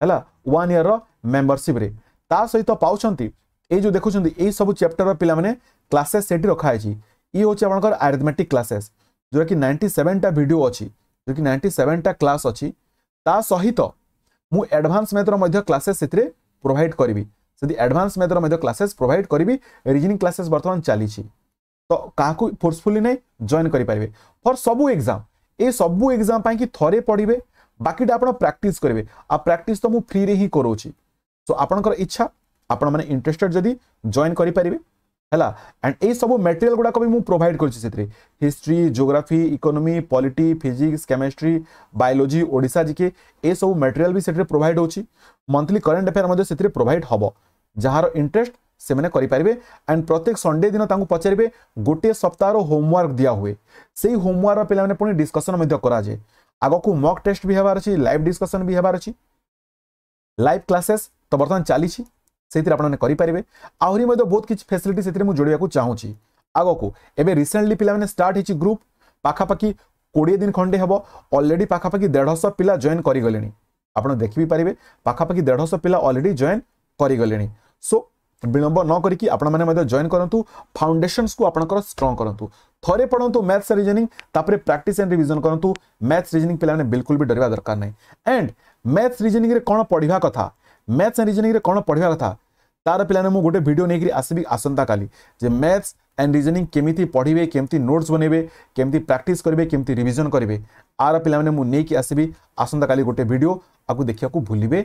ହେଲା ୱାନ୍ ଇୟର୍ର ମେମ୍ବରସିପ୍ରେ ତା ସହିତ ପାଉଛନ୍ତି ଏଇ ଯେଉଁ ଦେଖୁଛନ୍ତି ଏଇ ସବୁ ଚାପ୍ଟରର ପିଲାମାନେ କ୍ଲାସେସ୍ ସେଠି ରଖାହେଇଛି ଇଏ ହେଉଛି ଆପଣଙ୍କର ଆରିଥମେଟିକ୍ କ୍ଲାସେସ୍ ଯେଉଁଟାକି ନାଇଣ୍ଟି ସେଭେନ୍ଟା ଭିଡ଼ିଓ ଅଛି ଯେଉଁକି ନାଇଣ୍ଟି ସେଭେନଟା କ୍ଲାସ୍ ଅଛି ତା ସହିତ ମୁଁ ଆଡ଼ଭାନ୍ସ ମ୍ୟାଥ୍ର ମଧ୍ୟ କ୍ଲାସେସ୍ ସେଥିରେ ପ୍ରୋଭାଇଡ଼ କରିବି ଯଦି ଆଡ଼ଭାନ୍ସ ମ୍ୟାଥର ମଧ୍ୟ କ୍ଲାସେସ୍ ପ୍ରୋଭାଇଡ଼ କରିବି ରିଜନିଂ କ୍ଲାସେସ୍ ବର୍ତ୍ତମାନ ଚାଲିଛି ତ କାହାକୁ ଫୋର୍ସଫୁଲି ନାହିଁ ଜଏନ୍ କରିପାରିବେ ଫର୍ ସବୁ ଏକ୍ଜାମ୍ ଏ ସବୁ ଏକ୍ଜାମ୍ ପାଇଁକି ଥରେ ପଢ଼ିବେ ବାକିଟା ଆପଣ ପ୍ରାକ୍ଟିସ୍ କରିବେ ଆଉ ପ୍ରାକ୍ଟିସ୍ ତ ମୁଁ ଫ୍ରିରେ ହିଁ କରାଉଛି ସୋ ଆପଣଙ୍କର ଇଚ୍ଛା ଆପଣମାନେ ଇଣ୍ଟରେଷ୍ଟେଡ଼ ଯଦି ଜଏନ୍ କରିପାରିବେ ହେଲା ଆଣ୍ଡ ଏଇ ସବୁ ମେଟେରିଆଲ ଗୁଡ଼ାକ ବି ମୁଁ ପ୍ରୋଭାଇଡ଼ କରିଛି ସେଥିରେ history geography economy polity physics chemistry biology Odisha GK ଏସବୁ ମେଟେରିଆଲ ବି ସେଥିରେ ପ୍ରୋଭାଇଡ଼ ହେଉଛି ମନ୍ଥଲି କରେଣ୍ଟ ଆଫେୟାର ମଧ୍ୟ ସେଥିରେ ପ୍ରୋଭାଇଡ଼ ହେବ ଯାହାର ଇଣ୍ଟରେଷ୍ଟ ସେମାନେ କରିପାରିବେ ଆଣ୍ଡ ପ୍ରତ୍ୟେକ ସଣ୍ଡେ ଦିନ ତାଙ୍କୁ ପଚାରିବେ ଗୋଟିଏ ସପ୍ତାହର ହୋମୱାର୍କ ଦିଆହୁଏ ସେଇ ହୋମୱାର୍କର ପିଲାମାନେ ପୁଣି ଡିସ୍କସନ୍ ମଧ୍ୟ କରାଯାଏ ଆଗକୁ ମକ୍ ଟେଷ୍ଟ ବି ହେବାର ଅଛି ଲାଇଭ୍ ଡିସ୍କସନ୍ ବି ହେବାର ଅଛି ଲାଇଭ୍ କ୍ଲାସେସ୍ ତ ବର୍ତ୍ତମାନ ଚାଲିଛି से आपरेंगे आहरी बहुत किसी फैसिलिटी जोड़ा चाहूँगी आगक एवं रिसेंटली पाने स्टार्ट हो ग्रुप पखापाखि कोड़े दिन खंडे हे अलरेडी पाखापाखि देढ़श पिला जॉन कर गले आपड़ देख भी पारे पाखापाखि देढ़श पिला अलरेडी जयन कर गले सो विलंब न करी आपण मैंने जयन करूँ फाउंडेसन्स को आपंकर स्ट्रंग करूँ थे पढ़ु maths reasoning practice and revision करूँ मैथ्स रिजनिंग पे बिल्कुल भी डरवा दरकार नहीं एंड मैथ्स रिजनिंग में कौन पढ़ा कथा मैथ्स एंड रिजनिंग कौन पढ़ा कथा तार पे मुझे गोटे भिड नहीं आसबि आसंता का मैथ्स एंड रिजनिंग केमी पढ़े केमी नोट्स बनइबे केमी प्राक्ट करेंगे केमी रिविजन करेंगे आर पे मुझे नहीं आसबि आसंता का गोटे भिड आपको देखा भूलिए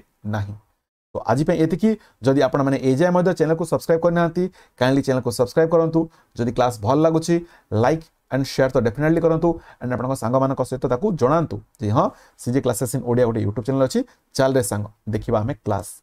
तो आज एतिक जदि आपने जाए चेल को सब्सक्राइब करना कैंडली चेल को सब्सक्राइब करूँ जदि क्लास भल लगुच लाइक અન શેર તો ડેફિનેટલી કરંતું એન્ડ આપણો સંગ માન કસે તો તાકુ જોણંતું કે હા સીજી ક્લાસિસ ઇન ઓડિયા ગોટ યુટ્યુબ ચેનલ છે ચાલ રે સંગ દેખીવા અમે ક્લાસ